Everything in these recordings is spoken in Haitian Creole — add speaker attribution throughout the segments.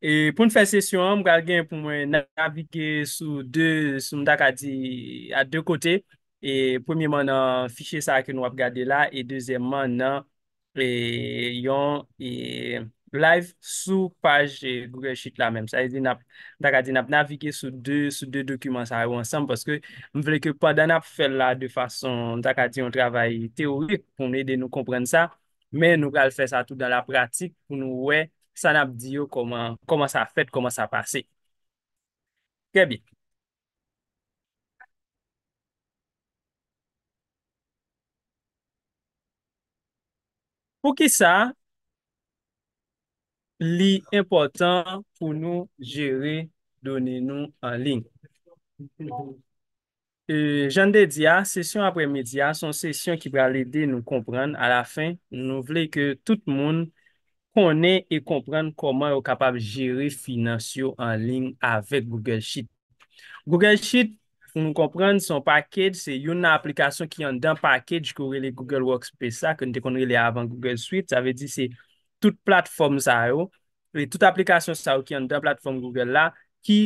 Speaker 1: E Poun fè sèsyon an, mwen nabike sou mdakati a dè kote. E Premye man nan fichè sa akè nou ap gade la, e dèzè man nan e, yon live sou page Google Sheet la menm. Mdakati nab nabike sou dè, sou dè dokumans a yo ansan, pwoske mwen vèlè ke padan ap fè la de fason mdakati yon travay teorik pou mwen edè nou komprenn sa, men nou gal fè sa tout dan la pratik pou nou wè sanap diyo koman sa fèt, koman sa pase. Kebi. Pou ki sa, li important pou nou jere donen nou anling. E, jan de dia, sesyon apre media, son sesyon ki bra lede nou kompran a la fin, nou vle ke tout moun konnen e komprenn koman yo kapav jere finansyo anling avèk Google Sheet. Google Sheet, pou moun komprenn, son pakèd, se yon aplikasyon ki yon dan pakèd, jkourè le Google Workspace sa, konnen dekondre le avan Google Suite, sa ve di se tout platform sa yo, tout aplikasyon sa yo ki yon dan platform Google la, ki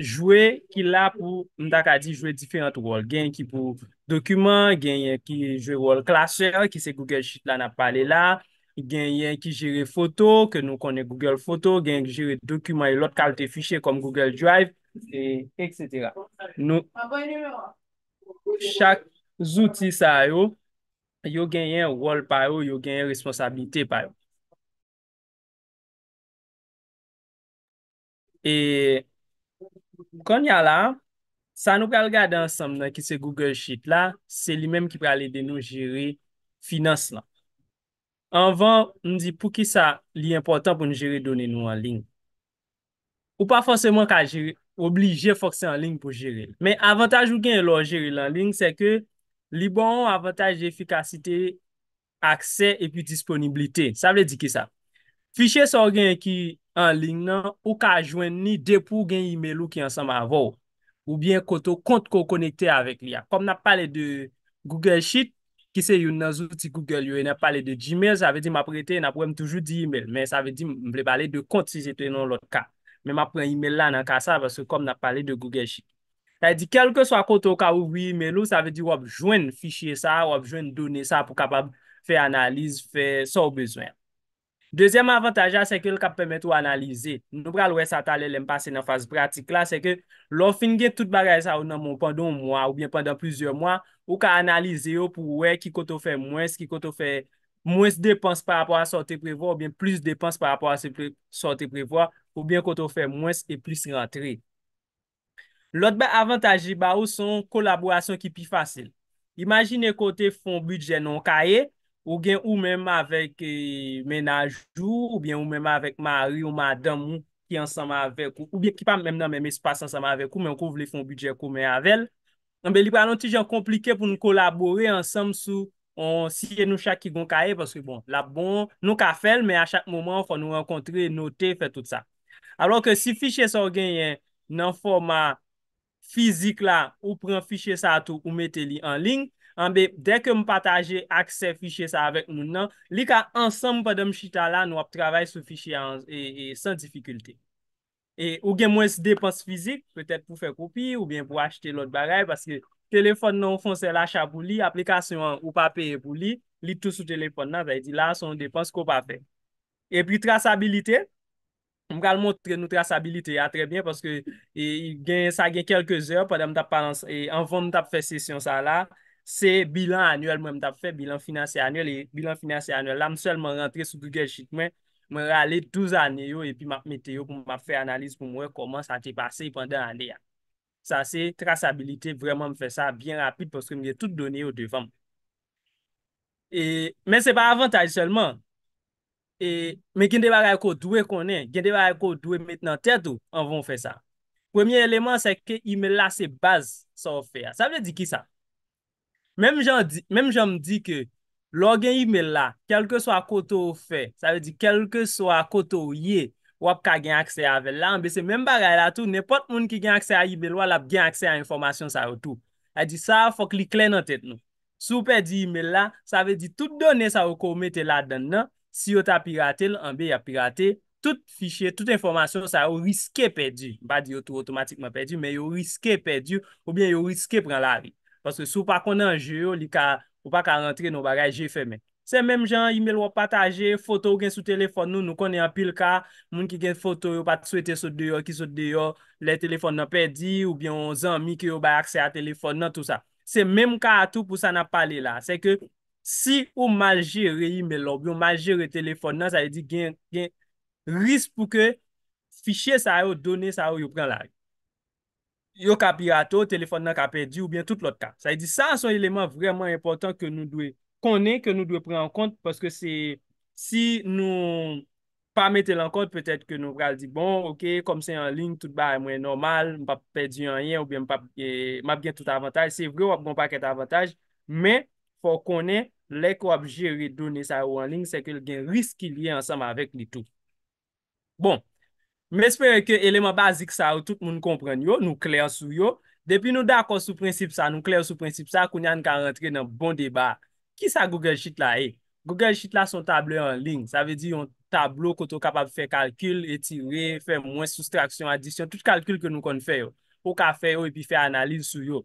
Speaker 1: jwè, ki la pou, mdak a di, jwè diferent rol, gen ki pou dokumen, gen ki jwè rol klasè, ki se Google Sheet la nan pale la, gen yon ki jire foto, ke nou konen Google Photo, gen jire dokumen yon lot kalte fichye kom Google Drive, e et cetera. Chak zouti sa yo, yo gen yon rol pa
Speaker 2: yo, yo gen yon responsabilite pa yo. E kon yon la, sa nou pral gade
Speaker 1: ansam nan ki se Google Sheet la, se li menm ki pral ide nou jire finans la. Anvan, nou di pou ki sa li important pou nou jere donen nou anling. Ou pa fonseman ka jere, oblije fokse anling pou jere. Men avantaj ou gen lor jere l'anling se ke li bon avantaj de efikasite, aksè epi disponibilite. Sa vle di ki sa. Fichye sor gen ki anling nan ou ka jwen ni depou gen email ou ki ansanm avou. Ou bien koto kont ko konekte avek li ya. Kom na pale de Google Sheet, Kise yon nan zo ti Google, yon nan pale de Gmail, sa ve di ma prete, nan preme toujou di e-mail, men sa ve di mble pale de kont si se te nan lot ka. Men ma pre e-mail la nan ka sa, vase kom nan pale de Google Sheet. Ta e di kelke swa kont ou ka ou e-mail ou, sa ve di wap jwen fichye sa, wap jwen donye sa pou kapab fe analize, fe sou bezwen. Dezyen avantaja se ke l ka p pemet ou analize. Nou pral wè sata lè lèm pa se nan faz pratik la se ke lò fin gen tout bagay sa ou nan moun pandon mwa ou bien pandon plyzyon mwa. Ou ka analize yo pou wè ki koto fè mwèz, ki koto fè mwèz depans par apò a sote prepo ou bien plis depans par apò a sote prepo ou bien koto fè mwèz e plis rentre. Lòt ba avantaje ba ou son kolaborasyon ki pi fasyl. Imajine kote fon budget non kaye. Ou gen ou menm avèk e, menajou, ou ben ou menm avèk mary ou madam ou ki ansam avèk ou. Ou ben ki pa menm nan menm espasy ansam avèk ou menm kou vle fon budget kou men avèl. Anbe li pou anon ti jan komplike pou nou kolabore ansam sou on siye nou chak ki gon kaye. Paske bon, la bon nou ka fèl, men a chak mouman fò nou renkontre, note, fè tout sa. Alon ke si fichè sa ou gen yen nan forma fizik la ou pren fichè sa ato ou mette li anling. Anbe, dek ke m pataje akse fichye sa avek moun nan, li ka ansan m padem chita la nou ap travay sou fichye anz e san difikulte. E ou gen mwen se depans fizik, petet pou fe kopi ou bien pou achete lout barel, paske telefon nan ou fon se lacha pou li, aplikasyon ou pape pou li, li tout sou telefon nan, vay di la son depans ko pape. E pi trasabilite, m kal moutre nou trasabilite a trebyen, paske sa gen kelke zer padem tap panans, en fon tap fese syon sa la, Se bilan anwel mwen mta fe bilan finansi anwel e bilan finansi anwel la msel mwen rentre sou Google Sheet mwen mwen rale 12 anwel e pi mwen mwete yo pou mwen mwen fè analiz pou mwen koman sa te pase yi pandan anwel. Sa se trasabilite vwèman mwen fè sa byen rapit poske mwen yon tout donye yo devan. Men se pa avantaj selman. Men gen de baray ko dwe konen, gen de baray ko dwe metnan tèdou anwon fè sa. Premier eleman se ke yon mwen la se baz sa wò fè. Sa mwen di ki sa? Mem janm di ke, lo gen email la, kelke swa koto ou fe, sa ve di kelke swa koto ou ye, wap ka gen akse avel la, anbe se menm bagay la tou, nepot moun ki gen akse a email wala ap gen akse a informasyon sa yo tou. A di sa, fok li klen nan tet nou. Sou pe di email la, sa ve di tout donen sa yo koumete la den nan, si yo ta piratil, anbe ya piratil, tout fichye, tout informasyon sa yo riske pe di. Ba di yo tou otomatikman pe di, men yo riske pe di, ou bien yo riske pren la ri. Paske sou pa konan je yo, li ka ou pa ka rentre nou bagay je fè men. Se menm jan, email ou pataje, foto ou gen sou telefon nou, nou konen apil ka, moun ki gen foto yo pa sou ete sou deyo, ki sou deyo, le telefon nou perdi, ou bien onzan mi ki yo bay akse a telefon nou, tout sa. Se menm ka atou pou sa nan pale la, se ke si ou mal jere email ou bi ou mal jere telefon nou, sa e di gen ris pou ke fichye sa yo done, sa yo yo pren lag. Yo ka pirato, telefon nan ka perdi ou bien tout l'ot ka. Sa yi di, sa son eleman vreman important ke nou dwe konen, ke nou dwe pren an kont, paske se si nou pa mette l'an kont, petet ke nou pral di, bon, ok, kom se an ling tout ba mwen normal, mpa perdi an yen ou bien mpa gen tout avantaj, se vre wap kon pa ket avantaj, men, pou konen, lek wap jere donen sa yo an ling, se ke gen risk ki liye ansam avek li tout. Bon, Me espere ke eleman basik sa ou tout moun kompren yo, nou kler sou yo. Depi nou d'akos sou prinsip sa, nou kler sou prinsip sa, koun yan kan rentre nan bon deba. Ki sa Google Sheet la e? Google Sheet la son tablo en ling. Sa ve di yon tablo koto kapab fe kalkyl, etire, fe mwen soustraksyon, adisyon, tout kalkyl ke nou kon fe yo. Ou ka fe yo epi fe analiz sou yo.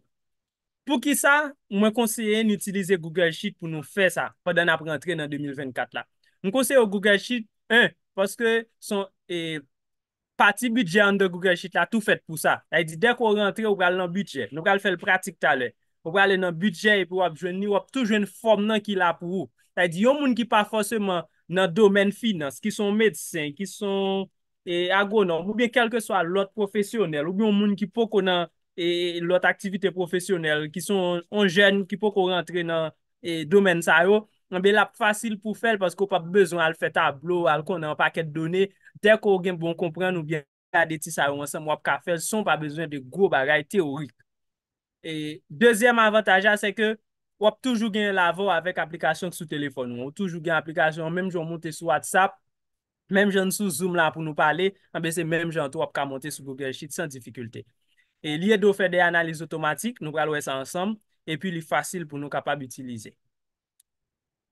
Speaker 1: Po ki sa, mwen konseye n'utilize Google Sheet pou nou fe sa, padan ap rentre nan 2024 la. Mwen konseye yo Google Sheet, e, paske son e... Pati bidje an de Goukèchit la tou fèt pou sa. Ta yi di dek ou rentre ou gale nan bidje, nou gale fèl pratik talè. Ou gale nan bidje e pou wap jweni, wap tou jweni fòm nan ki la pou ou. Ta yi di yon moun ki pa fòsèman nan domen finans, ki son medsen, ki son agonon. Ou biye kelke so a lot profesyonel, ou biye yon moun ki po konan lot aktivite profesyonel, ki son on jen ki po kon rentre nan domen sa yo. anbe la pou fasil pou fèl, paskou wap bezon al fè tablo, al kon an pakèt donè, tèk ou gen bon komprèn ou gen adeti sa ou ansèm, wap ka fèl, son pa bezon de grob agay teorik. E, dezyem avantaja se ke, wap toujou gen lavo avèk aplikasyon sou telefon nou, ou toujou gen aplikasyon, mèm joun monte sou WhatsApp, mèm joun sou Zoom la pou nou pale, anbe se mèm joun tou wap ka monte sou Google Sheets san difikultè. E, liye do fè de analize otomatik, nou pral wè sa ansèm, e pi li fasil pou nou kapab utilize.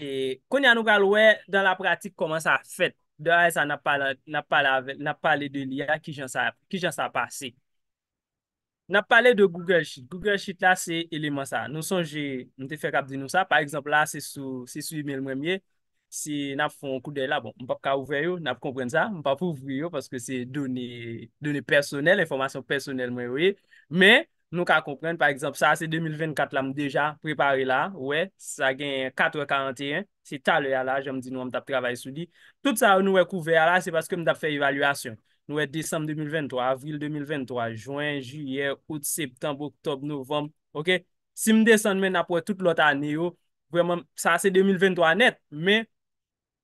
Speaker 1: E konya nou galwe dan la pratik koman sa fet. De aè sa nan pale de li a ki jan sa pase. Nan pale de Google Sheet. Google Sheet la se eleman sa. Nou sonje, nou te fe kap di nou sa. Par ekzamp la se sou email mwen miye. Se nan fon kou de la, bon, mpa ka ouve yo, nan pou kompren sa. Mpa pou ouve yo, paske se doni personel, informasyon personel mwen yo e. Men... Nou ka kompren, pa eksemp, sa se 2024 la m deja, prepare la, we, sa genye 441, se talwe ya la, jom di nou am tap travay sou di, tout sa nou we kouvè ya la, se paske m tap fè evalüasyon, nou we desanm 2023, avril 2023, jwen, juyer, out septem, oktob, novom, ok, si m desen men apwè tout lot ane yo, breman, sa se 2023 net, men,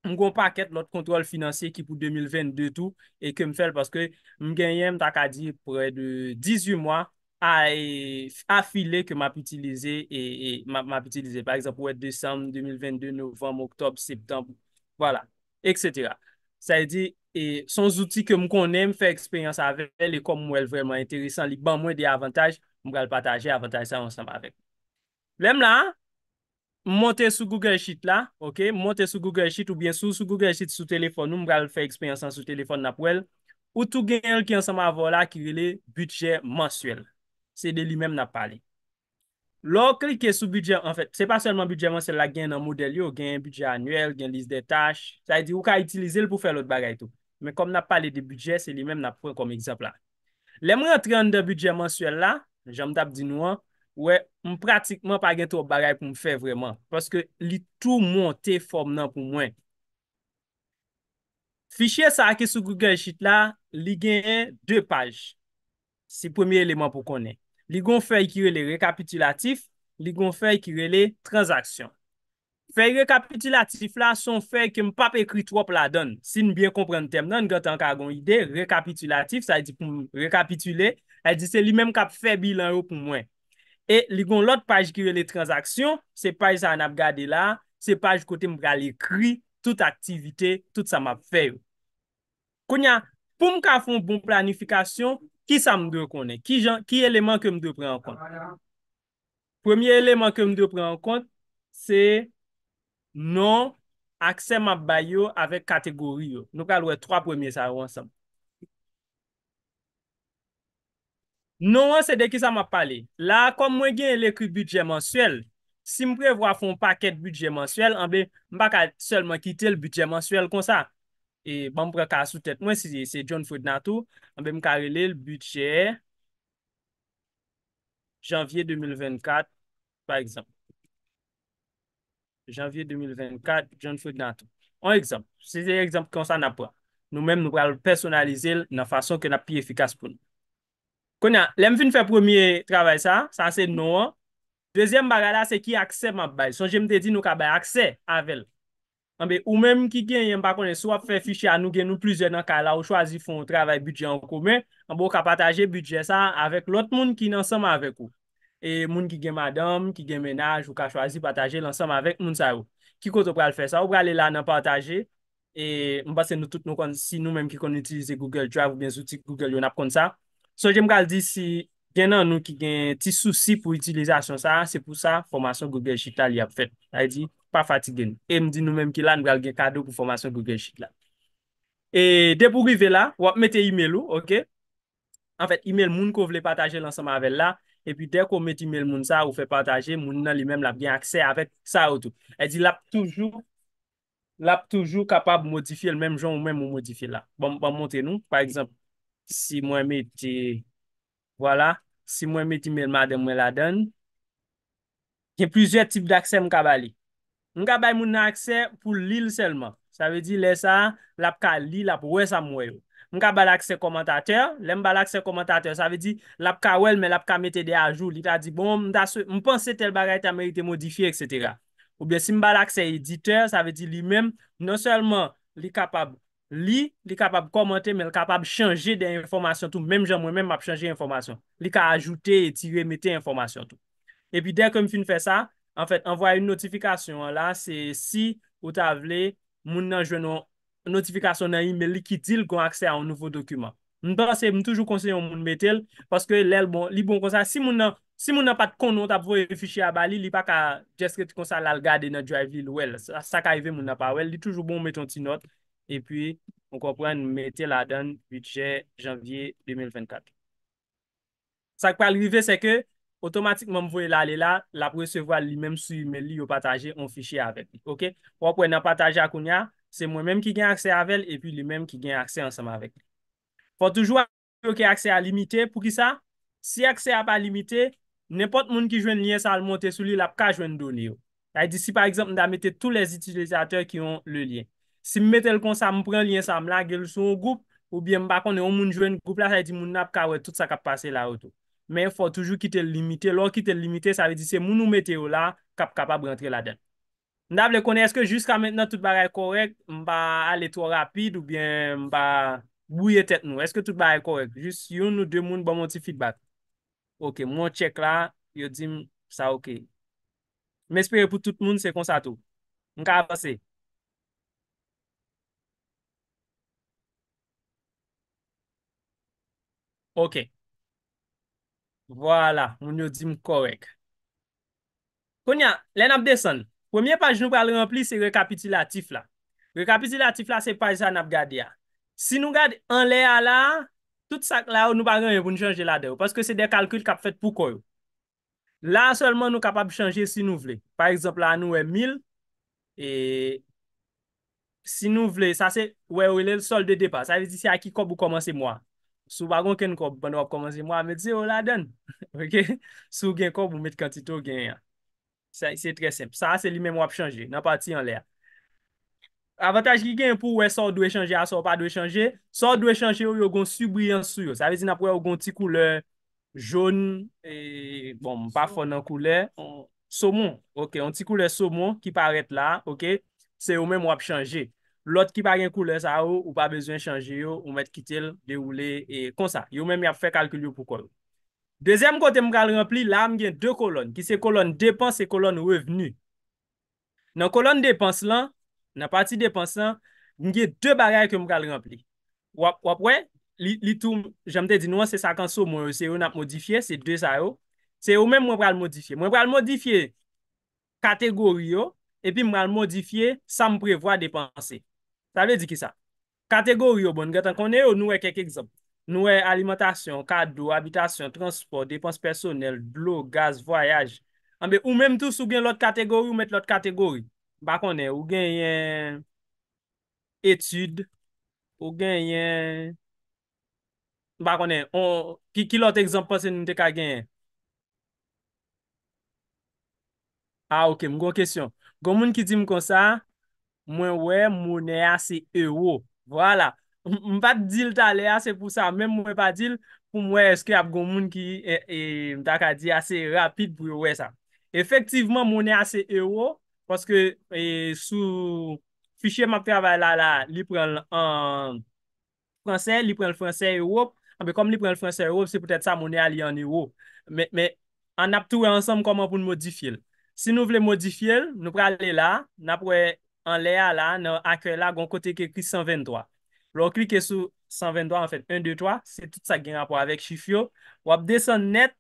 Speaker 1: m gon pakèt lot kontrol finanse ki pou 2022 tou, e ke m fel paske m genye m tak adi pre de 18 mwa, a file ke m ap itilize e m ap itilize par exemple ou et december, 2022, novembre, octobre, septembre, voilà, etc. Sa e di son zouti ke m konen fè eksperyans avèl e kom m wèl vèlman enteresan li ban mwen de avantage m wèl patajè avantage sa m ansama avèl. Lem la, montè sou Google Sheet la, ok, montè sou Google Sheet ou bien sou, sou Google Sheet sou telefon m wèl fè eksperyansan sou telefon na pou el ou tou gen yon ki ansama avò la ki wèl e budget mensuel. Se de li mèm na pale. Lò klike sou bidye, an fèt, se pa sèlman bidye mansel la gen nan model yo, gen bidye anuel, gen liste de tâj. Sa e di ou ka itilize l pou fè lout bagay tou. Men kom na pale de bidye, se li mèm na pren kom ekzap la. Le m rentre an de bidye mansel la, jèm dab di nou an, wè, m pratikman pa gen tou bagay pou m fè vreman. Paske li tou montè fòm nan pou mwen. Fichye sa ake sou Google Sheet la, li gen un, dè page. Si premier lèman pou konen. Li gon fèy kirele rekapitulatif, li gon fèy kirele transaksyon. Fèy rekapitulatif la son fèy ke m pap ekri two p la don. Sin biye kompren tem nan, gwen tan ka gon ide rekapitulatif, sa e di pou rekapitule, e di se li menm kap fè bilan rou pou mwen. E li gon lot pèj kirele transaksyon, se pèj sa an ap gade la, se pèj kote m pral ekri, tout aktivite, tout sa map fèy. Konya, pou m ka fon bon planifikasyon, Ki sa m de konen? Ki eleman ke m de pre an kont? Premier eleman ke m de pre an kont, se non akseman bayo avek kategoriyo. Nou kalwe 3 premier sa yon sam. Non an se de ki sa m ap pale. La, kon mwen gen lèkri budget mensuel. Si m prevo a fon paket budget mensuel, anbe m baka selman kite l budget mensuel konsa. E banm pra ka sou tèt. Mwen si zi, se John Ferdinandou, anbe m karele l butye janvye 2024 par ekzamp. Janvye 2024, John Ferdinandou. An ekzamp, si zi ekzamp kon sa na pwa. Nou men nou pral personalize l nan fason ke na pi efikas pou nou. Konya, lem fin fè premier travay sa, sa se nou. Dezyem bagala se ki akse map bay. Son jem te di nou ka bay akse avèl. Anbe ou menm ki gen yon pa konen so ap fè fichè an nou gen nou plizè nan ka la ou chwazi fon ou travè budget an koumen, anbo ka pataje budget sa avèk lout moun ki nan sèm avèk ou. E moun ki gen madame, ki gen menaj ou ka chwazi pataje lansèm avèk moun sa ou. Ki koto pral fè sa ou pral lè e la nan pataje, e mba se nou tout nou kon si nou menm ki kon utilize Google Drive ou bensoutik Google yon ap kon sa. So jen mkal di si gen nan nou ki gen ti souci pou utilizasyon sa, se pou sa, formasyon Google Jital yon ap fèt. A di? fati gen. E mdi nou menm ki la nou al gen kado pou formasyon Google Sheet la. E de pou gri ve la, wap mette email ou, oh, ok? En fèt email moun kou vle pataje lansan mavel la e pi dek ou mette email moun sa ou fè pataje, moun nan li menm la bwen akse avèk sa ou tou. E di l ap toujou l ap toujou kapab modifi el menm joun ou menm ou modifi la. Bon, bon, monte nou. Par exemple, si mwen mette wala, si mwen mette email maden mwen la den, gen plizye tip d'akse mkabali. Mwen ka bay moun akse pou li l selman. Sa ve di lè sa, lè ap ka li, lè ap wè sa mwen yo. Mwen ka bal akse komentate, lè m bal akse komentate. Sa ve di lè ap ka wèl, mè lè ap ka mette de ajou. Li ta di bon, m ponsè tel bagay ta merite modifiye, etc. Ou bè si m bal akse editeur, sa ve di li mèm, non selman li kapab li, li kapab komentate, mè l kapab chanje de informasyon tou. Mèm jan mwen mèm ap chanje informasyon. Li ka ajoute, etire, mette informasyon tou. E pi den ke m fin fè sa, En fèt, anvwa yon notifikasyon la, se si ou ta vle, moun nan jwen nou notifikasyon nan e-mail li ki dil kon aksè an nouvo dokuman. Moun prase, moun toujou konseyon moun metel, paske bon, li bon konsa, si moun nan pat kon nou tap vwe fichye a bali, li pa ka jeske ti konsa lal gade nan jive li lwèl. Sa ka yve moun nan pa wèl, li toujou bon meton ti not, e pi, moun kompwen, moun metel adan 8 jen janvye 2024. Sa kwa li vwe se ke, otomatikman m vwe la le la, la presevwa li menm su email li yo pataje on fichye avek li. Ok? Wap wè nan pataje akoun ya, se mwen menm ki gen akse avel, epi li menm ki gen akse ansam avek li. Fwa toujwa, yo ki akse a limite, pou ki sa? Si akse a pa limite, nepot moun ki jwen liye sa al monte sou li, la pka jwen doni yo. Ya di si par exemple, da mette tou les itilisateur ki yon le liye. Si m mette l kon sa m pren liye sa m la, gel sou yon goup, ou biye m bakon yon moun jwen goup la, sa yi di moun apka wè tout sa kap pase la oto. Men fò toujou ki te l limitè. Lò ki te l limitè, sa ve di se moun ou meteo la kap kapab rentre la den. Ndab le konè, eske jiska mennen tout bagay korek? Mpa ale to rapide ou bien mpa bouye tet nou? Eske tout bagay korek? Jis yon ou de moun ba bon, mwoti feedback? Ok, mwen chek la, yo di sa ok. Mespere pou tout moun, se konsato. Mka apase? Ok. Voila, moun yo di m korek. Konya, lè nap desen. Premier paj nou pal rempli se rekapitilatif la. Rekapitilatif la se pa zan nap gade ya. Si nou gade an lè a la, tout sak la ou nou bagan yon pou nou jange la de. Paske se de kalkil kap fèt pou koryo. La solman nou kapab chanje si nou vle. Par exemple, la nou e 1000. E si nou vle, sa se, ou e le sol de depa. Sa vizisi a ki kop pou komanse mwa. Sou bagon ken kon ban wap komanzi, mwa me dize, o la den. Ok, sou gen kon pou met kantito gen ya. Se, se tre semp. Sa, se li men wap chanje, nan pati an le a. Avantaj ki gen pou, we, sa ou dwe chanje, a, sa ou pa dwe chanje. Sa ou dwe chanje, yo, yo gon subriyan sou yo. Sa vezi nan pou yo, yo gon ti koule joun, e, bon, pa fon nan koule. Somon, ok, yon ti koule somon ki paret la, ok, se yo men wap chanje. lot ki pa gen koule sa yo, ou pa bezwen chanje yo, ou met kitel, de oule, e konsa. Yo men mi ap fe kalkilyo pou kolon. Dezem kote m kal rempli, la m gen de kolon, ki se kolon depan, se kolon ou e veni. Nan kolon depans lan, nan pati depans lan, gen gen de baray ke m kal rempli. Wap wè, li tou, jan m te di nou an se sa kan so, mwen se yo nap modifiye, se de sa yo, se yo men mwen pral modifiye. Mwen pral modifiye, kategor yo, epi mwen modifiye, sa m prevoa depansi. Ta ve di ki sa? Kategori yo bon. Gatan konen yo nou e kek egzamp. Nou e alimentasyon, kado, abitasyon, transport, depans personel, blok, gaz, voyaj. Ambe ah, ou menm tous ou gen lot kategori ou met lot kategori. Bakonnen, ou gen yen etude. Ou gen yen... Bakonnen, ki lot egzamp panse nou te ka gen yen? A, ok, mwen kon kesyon. Gon moun ki di mwen kon sa... mwen wè mounè ase euro. Vwala. Mwen pat dil talè ase pou sa, men mwen pat dil pou mwen eske ap gomoun ki e, e, mwen tak a di ase rapit pou wè sa. Efektivman mounè ase euro, paske e, sou fichè map travala la, li pren l'an franse, li pren l'an franse europe, anbe ah, kom li pren l'an franse europe, se pwetè sa mounè alè an euro. Men an ap touwe ansam koman pou n modifil. Si nou vle modifil, nou pralè la, nan ap wè... an le a la, nan akwe la gon kote ke kri 123. Lo kri ke sou 123, an fet, 1, 2, 3, se tout sa gen apwa avek chifyo. Wap de san net,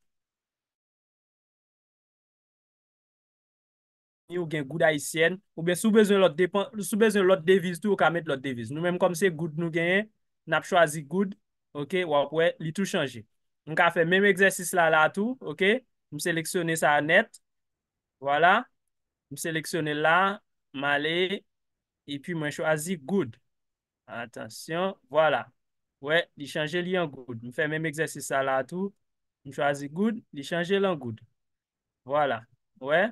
Speaker 1: yo gen gouda isyen, ou ben sou bezon lot deviz tou, yo ka met lot deviz. Nou menm kom se goud nou gen, nap chwazi goud, ok, wap we li tout chanje. Nou ka fe menm egzersis la la tou, ok, m seleksyone sa net, wala, m seleksyone la, Malè. E pi mwen chwazi goud. Atensyon. Wala. Wè. Li chanje li an goud. Mwen fè mèm egzèsi sa la tout. Mwen chwazi goud. Li chanje lan goud. Wala. Wè.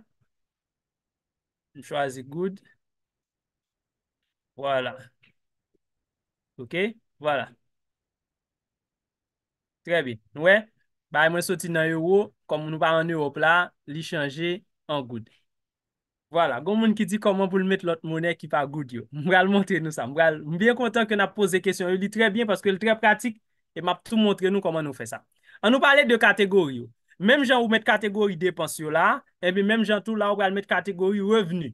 Speaker 1: Mwen chwazi goud. Wala. Ok. Wala. Trè bid. Wè. Bay mwen soti nan euro. Kom mwen nou ba an europla. Li chanje an goud. Wala, goun moun ki di koman pou l met l ot mounen ki pa goud yo. Mbral montre nou sa. Mbral, mbyen m'm kontan ke na pose kesyon. Yo li tre bien paske yo li tre pratik. E map tou montre nou koman nou fe sa. An nou pale de kategori yo. Mem jan ou met kategori depans yo la. E bi mem jan tou la ou bral met kategori reveni.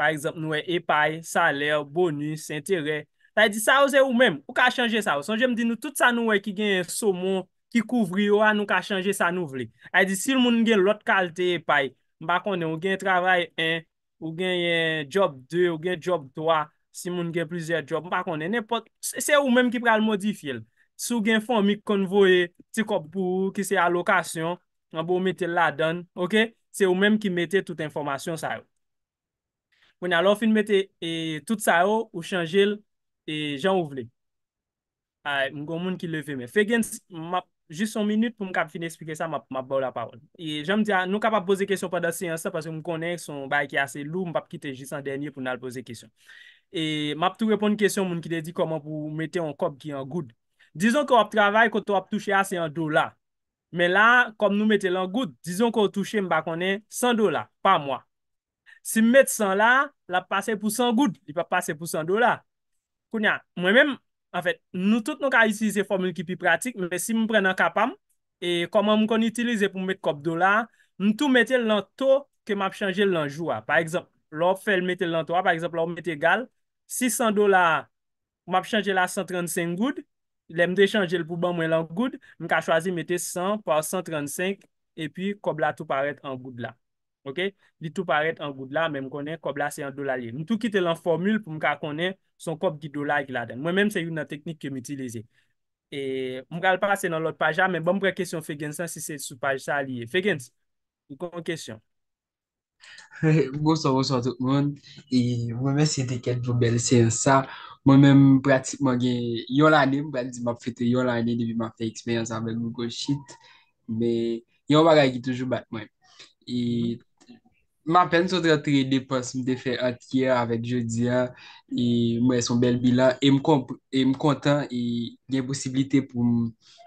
Speaker 1: Par exemple nou e epay, saler, bonus, interè. Ta e di sa ou ze ou menm. Ou ka ah, chanje sa ou. Son jem di nou tout sa nou wey ki gen somon ki kouvri yo an ou ka chanje sa nou vle. A e di si l moun gen l ot kalte epay. Mbakon e ou gen travay en. Ou gen jop 2, ou gen jop 3, si moun gen plizye jop. Mpa konen epot, se ou menm ki pral modifiye l. Se ou gen fon mi konvo e, ti kop pou, ki se alokasyon, mba ou mette la dan, ok? Se ou menm ki mette tout informasyon sa yo. Mwen alofin mette e, tout sa yo, ou chanje l, e jan ou vle. Ay, mgon moun ki leve me. Fe gen map. Jist ah, son minute pou m kap fin eksplike sa, m ap bou la parol. E jan m diya, nou kap ap pose kesyon pa da se yon se, pasè m konen yon bay ki ase lou, m pap kite jis an denye pou nan al pose kesyon. E map tou repon yon kesyon moun ki de di, koman pou mette yon kop ki yon goud. Dizon ki wap travay, koto wap touche a, se yon do la. Men la, kom nou mette yon goud, dizon ki wap touche m bak konen, san do la, pa mwa. Si m mette san la, l ap pase pou san goud, l ap pase pou san do la. Koun ya, mwen menm, An fèt, nou tout nou ka isize formule ki pi pratik, mwen fè si mwen pren an kapam, e koman mwen kon itilize pou mwen met kop do la, mwen tou metel nan to ke mwen ap chanje l anjou a. Par eksemp, lò fèl metel nan to a, par eksemp lò mwen met egal, 600 do la, mwen ap chanje la 135 goud, lè mwen de chanje l pou ban mwen lan goud, mwen ka chwazi metel 100 par 135, e pi kop la tou paret an goud la. Ok, ditou paret an goud la, men m konen, kob la se yon do la liye. M tou kite lan formule pou m ka konen son kob di do la ki la den. Mwen men se yon nan teknik ke m itilize. E m kal pase nan lot pajan, men bon m prek kesyon Fekensan si se sou pajan sa liye. Fekens, yon kon kesyon.
Speaker 2: Mousan, mousan tout moun. E mwen men se teken voun bel se yon sa. Mwen men pratikman gen, yon lanen, m bel di m ap fete yon lanen di vi m ap te eksperyans an bel moukou shit. Men yon wakay ki toujou bat mwen. E... Ma pen sotre atri de pos mte fe atri ya avèk jodi ya, mwen son bel bilan, e m kontan, e gen posibilite pou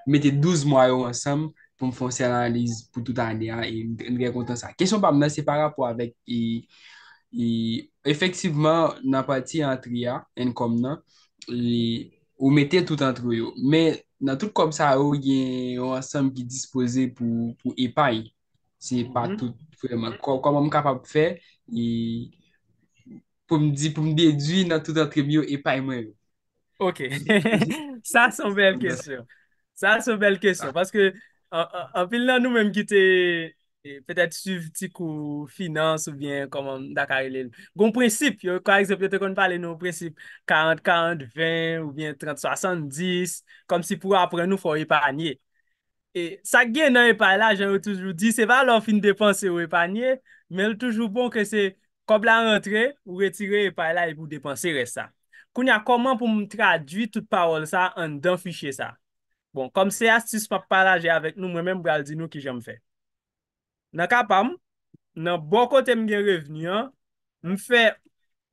Speaker 2: mwete douz mwa yo ansam, pou m fonse analize pou tout an de ya, e m gen kontan sa. Kesyon pa mnen se para pou avèk, e efektsivman nan pati atri ya, en kom nan, ou mwete tout an tro yo. Men nan tout kom sa yo, gen yo ansam ki dispose pou epayi. Se pa mm-hmm. tout fwèman. Kwa m am kapap fwè, pou m di pou m dedwi nan tout atre myo epayman yo.
Speaker 1: Ok, sa son bel kesyon. Sa son bel kesyon. Paske an pil nan nou menm gite, petèt suiv ti kou finance ou bien kom an dakari lèl. Gon prensip, yo kwa eksepte kon pale nou prensip 40-40-20 ou bien 30-70, kom si pou apren nou fwo epayman yey. E sak gen nan epay la, jen ou toujou di, se valon fin depanse ou epanye, men ou toujou bon ke se kob la rentre ou retire epay la e pou depanse res sa. Koun ya koman pou m tradwi tout pawol sa an dan fichye sa. Bon, kom se astis pa palaje avek nou mwen men bral di nou ki jom fe. Nan kapam, nan bokot em gen reveni an, m fe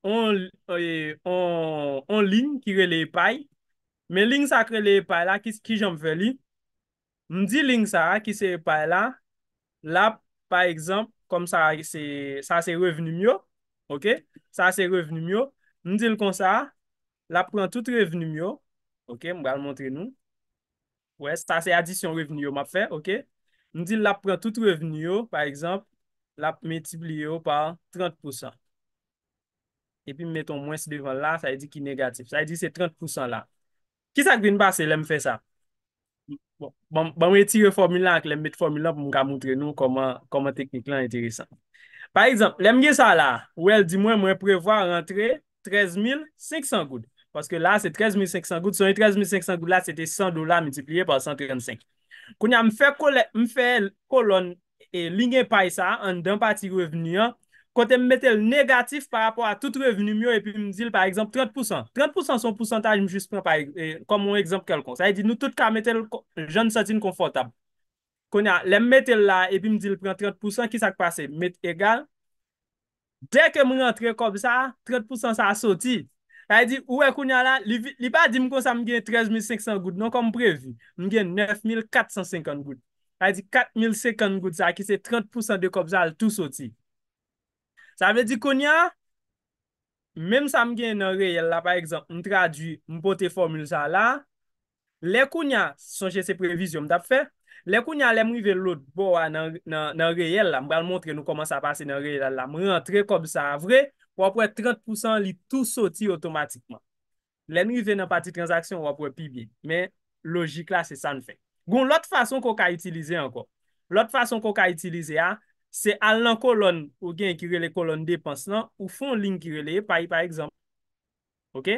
Speaker 1: on e, lin ki rele epay, men lin sak rele epay la ki jom fe li. M di ling sa ki se pa la, la pa ekzamp kom sa se revenu myo, ok? Sa se revenu myo, m dil kon sa, la pran tout revenu myo, ok? M ba l montre nou. Wè, sa se adisyon revenu yo map fe, ok? M dil la pran tout revenu yo, pa ekzamp, la metibli yo pa 30%. E pi meton mwen se devan la, sa e di ki negatif, sa e di se 30% la. Ki sa green bar se lem fe sa? Bon, bon, bon mwen tire formulan ak lembet formulan pou mwen ka moutre nou koman teknik lan enteresan. Par exemple, lemge sa la, ou el di mwen mwen prevoa rentre 13500 goud. Paske la se 13500 goud, son 13500 goud la se te 100 dola mwintiplye par 135. Koun ya mwfe kolon e lingye pay sa an dèm pati revenyan. Kote m metel negatif par rapport a tout revenu myo, epi m dil par exemple 30%. 30% son pousantaj m jis pren par eh, exemple kelkon. Sa e di nou tout ka metel joun satin konfortab. Konya, lèm metel la epi m dil pren 30%, ki sa ak pase? Met egal. Dèk ke m rentre kobza, 30% sa a soti. Sa e di, ouwe kounya la, li pa di m konsa m gen 13500 gout, non kom previ. M gen 9450 gout. Sa e di, 4500 gout sa ki se 30% de kobza al tout soti. Sa mwen di konya, menm sa mwen gen nan reyel la, pa ekzan, mwen tradu, mwen pote formule sa la, le konya, sonje se prevision, mwen tap fe, le konya le mwen ve lout, bo an nan reyel la, mwen an montre nou koman sa pase nan reyel la, mwen an tre kob sa avre, wapwe 30% li tout soti otomatikman. Le mwen ve nan pati transaksyon, wapwe pi bie, men logik la se san fe. Gon, lot fason kon ka itilize anko, lot fason kon ka itilize a, Se al nan kolon ou gen kirele kolon depans nan, ou fon lin kirele epay, par exemple. Ok?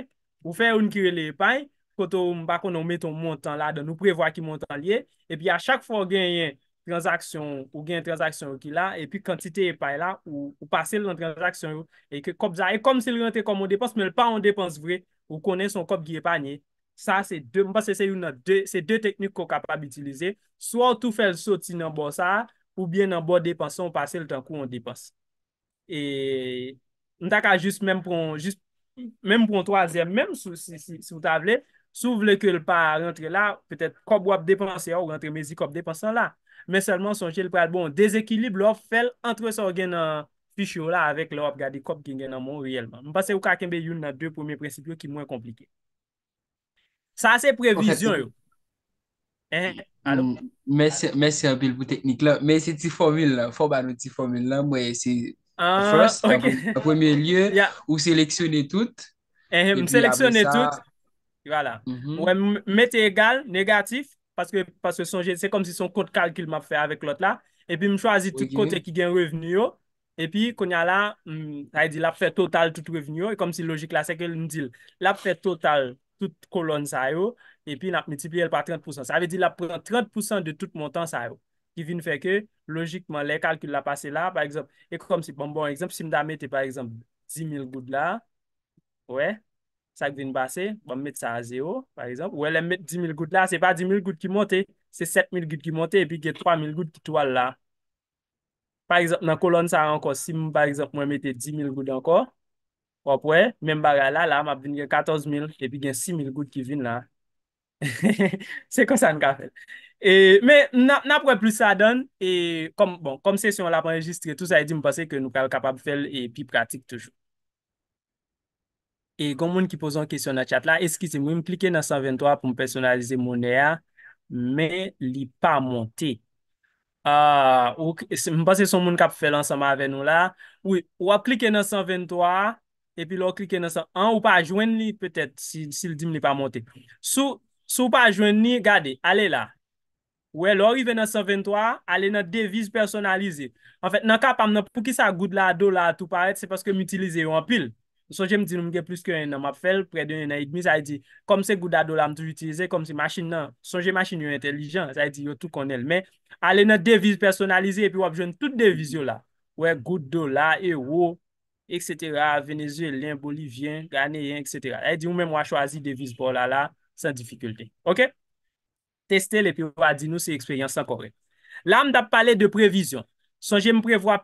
Speaker 1: Ou fe un kirele epay, koto mba konon meton montan la, don nou prevoa ki montan liye, e pi a chak fwa gen yon transaksyon, ou gen transaksyon ki la, e pi kantite epay la, ou pase l nan transaksyon yo, e ke kop zaye, kom se l rente komon depans, men l pa on depans vre, ou kone son kop ki epanye. Sa se de, mba se se yon nan de, se de teknik kon kapab itilize, swa ou tou fel soti nan bosa a, pou byen nan bo depansan ou pase l tan kou an depansan. E mta ka jist menm pou an toazen, menm sou table, sou vle ke l pa rentre la, petet kop wap depansan ou rentre mezi kop depansan la, men salman son chel pral bon, dezekilib lò fèl antre sa gen nan fichyon la avek lò ap gadi kop gen gen nan moun reyelman. M pase ou kakembe yon nan dwe pwemye precipyo ki mwen komplike.
Speaker 2: Sa se previzyon yo. Mè se apil pou teknik lè, mè se ti formil lè, fò ban nou ti formil lè, mwen se fòst, mwen mè lye, mwen seleksyonè tout.
Speaker 1: Mwen seleksyonè tout, wè mè te egal, negatif, paske sonje, se kom si son kote kalkil mè ap fè avèk lot la, epi mwen chwazi tout kote ki gen revinyo, epi konya la, mwen fè total tout revinyo, e kom si logik la, se ke mwen dil, lè fè total revinyo. tout kolon sa yo, epi nap multipli el pa 30%, sa ve di la 30% de tout montan sa yo, ki vin fe ke, logikman le kalkul la pase la, par exemple, ek kom si bon bon, exemple, si m da mette par exemple, 10 000 goud la, we, sa gvin base, bon mette sa a 0, par exemple, we le mette 10 000 goud la, se pa 10 000 goud ki monte, se 7 000 goud ki monte, epi ke 3 000 goud ki toal la, par exemple, nan kolon sa anko, si m par exemple, m mette 10 000 goud anko, Wap wè, mè mbaga la, la, m ap vin gen 14000, epi gen 6000 gout ki vin la. Se kon sa m ka fèl. E, mè, n ap wè plus sa don, e, kom, bon, kom se se yon l ap enregistre, tou sa e di m pase ke nou ka ap kapap fèl, epi pratik toujou. E, kon moun ki poson kesyon nan chat la, eski se m wè m klike nan 123 pou m personalize moun e a, mè li pa monte. A, ou, m pase son moun kap fèl ansama avè nou la, wè, wap klike nan 123, epi lò klike nan sa an ou pa ajwen li petet si l di m li pa monte sou ou pa ajwen li gade ale la wè lò rive nan sa 23 ale nan deviz personalize en fèt nan kapam pou ki sa goud la do la tout paret se paske m utilize yo an pil souje m di nou mge plus ke yon nan map fel pre de yon nan idmi sa yi di kom se goud la do la m touj utilize souje machine yo intelijen ale nan deviz personalize epi wap jwen tout deviz yo la wè goud do la e wò et sètera, venezuelen, bolivyen, ganeyen, et sètera. Ay di ou mè mwa chwazi devis bol ala san difikulte. Ok? Teste le pi ou a di nou se eksperyansan kore. La m da pale de prevision. Sonje m prevoa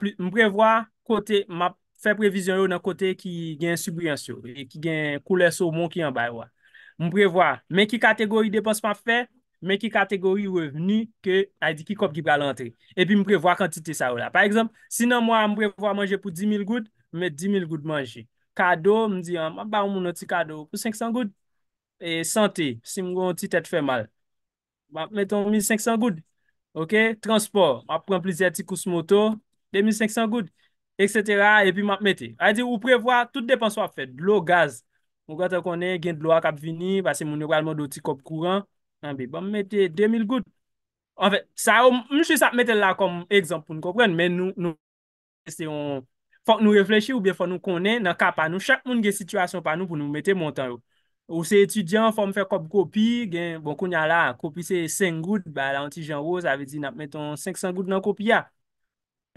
Speaker 1: kote, m a fe prevision yo nan kote ki gen subriensyo, ki gen koule sou moun ki yon bay wwa. M prevoa men ki kategori deponsman fe, men ki kategori reveni ke ay di ki kop ki bra lantri. E pi m prevoa kantite sa yo la. Par exemple, si nan m prevoa manje pou 10.000 gout, Mwen met 10.000 goud manje. Kado, mwen di, an, ah, mwen bar moun an ti kado, pou 500 goud. E, sante, si mwen goun an ti tet fè mal. Mwen ap meton 1.500 goud. Ok, transport, mwen ap pran plizye ti kous moto, 2.500 goud. Etc. E pi mwen ap meti. A di, ou prevoa, tout depan so ap fet. Dlo gaz. Mwen gata konen, gen dlo ak ap vini, ba se mwen nè ralman do ti kop kouran. An bi, bon, mwen meti 2.000 goud. An fe, sa, mwen chwe sa ap meti la kom ekzamp pou nou kompren, men nou, nou, este yon Fok nou reflechi ou bie fok nou konen nan ka pa nou. Chak moun gen situasyon pa nou pou nou mette montan yo. Ou se etudyan fok mwen fè kopi kopi gen bon koun ya la kopi se 5 gout. Ba la anti Jean Rose ave di nap metton 500 gout nan kopi ya.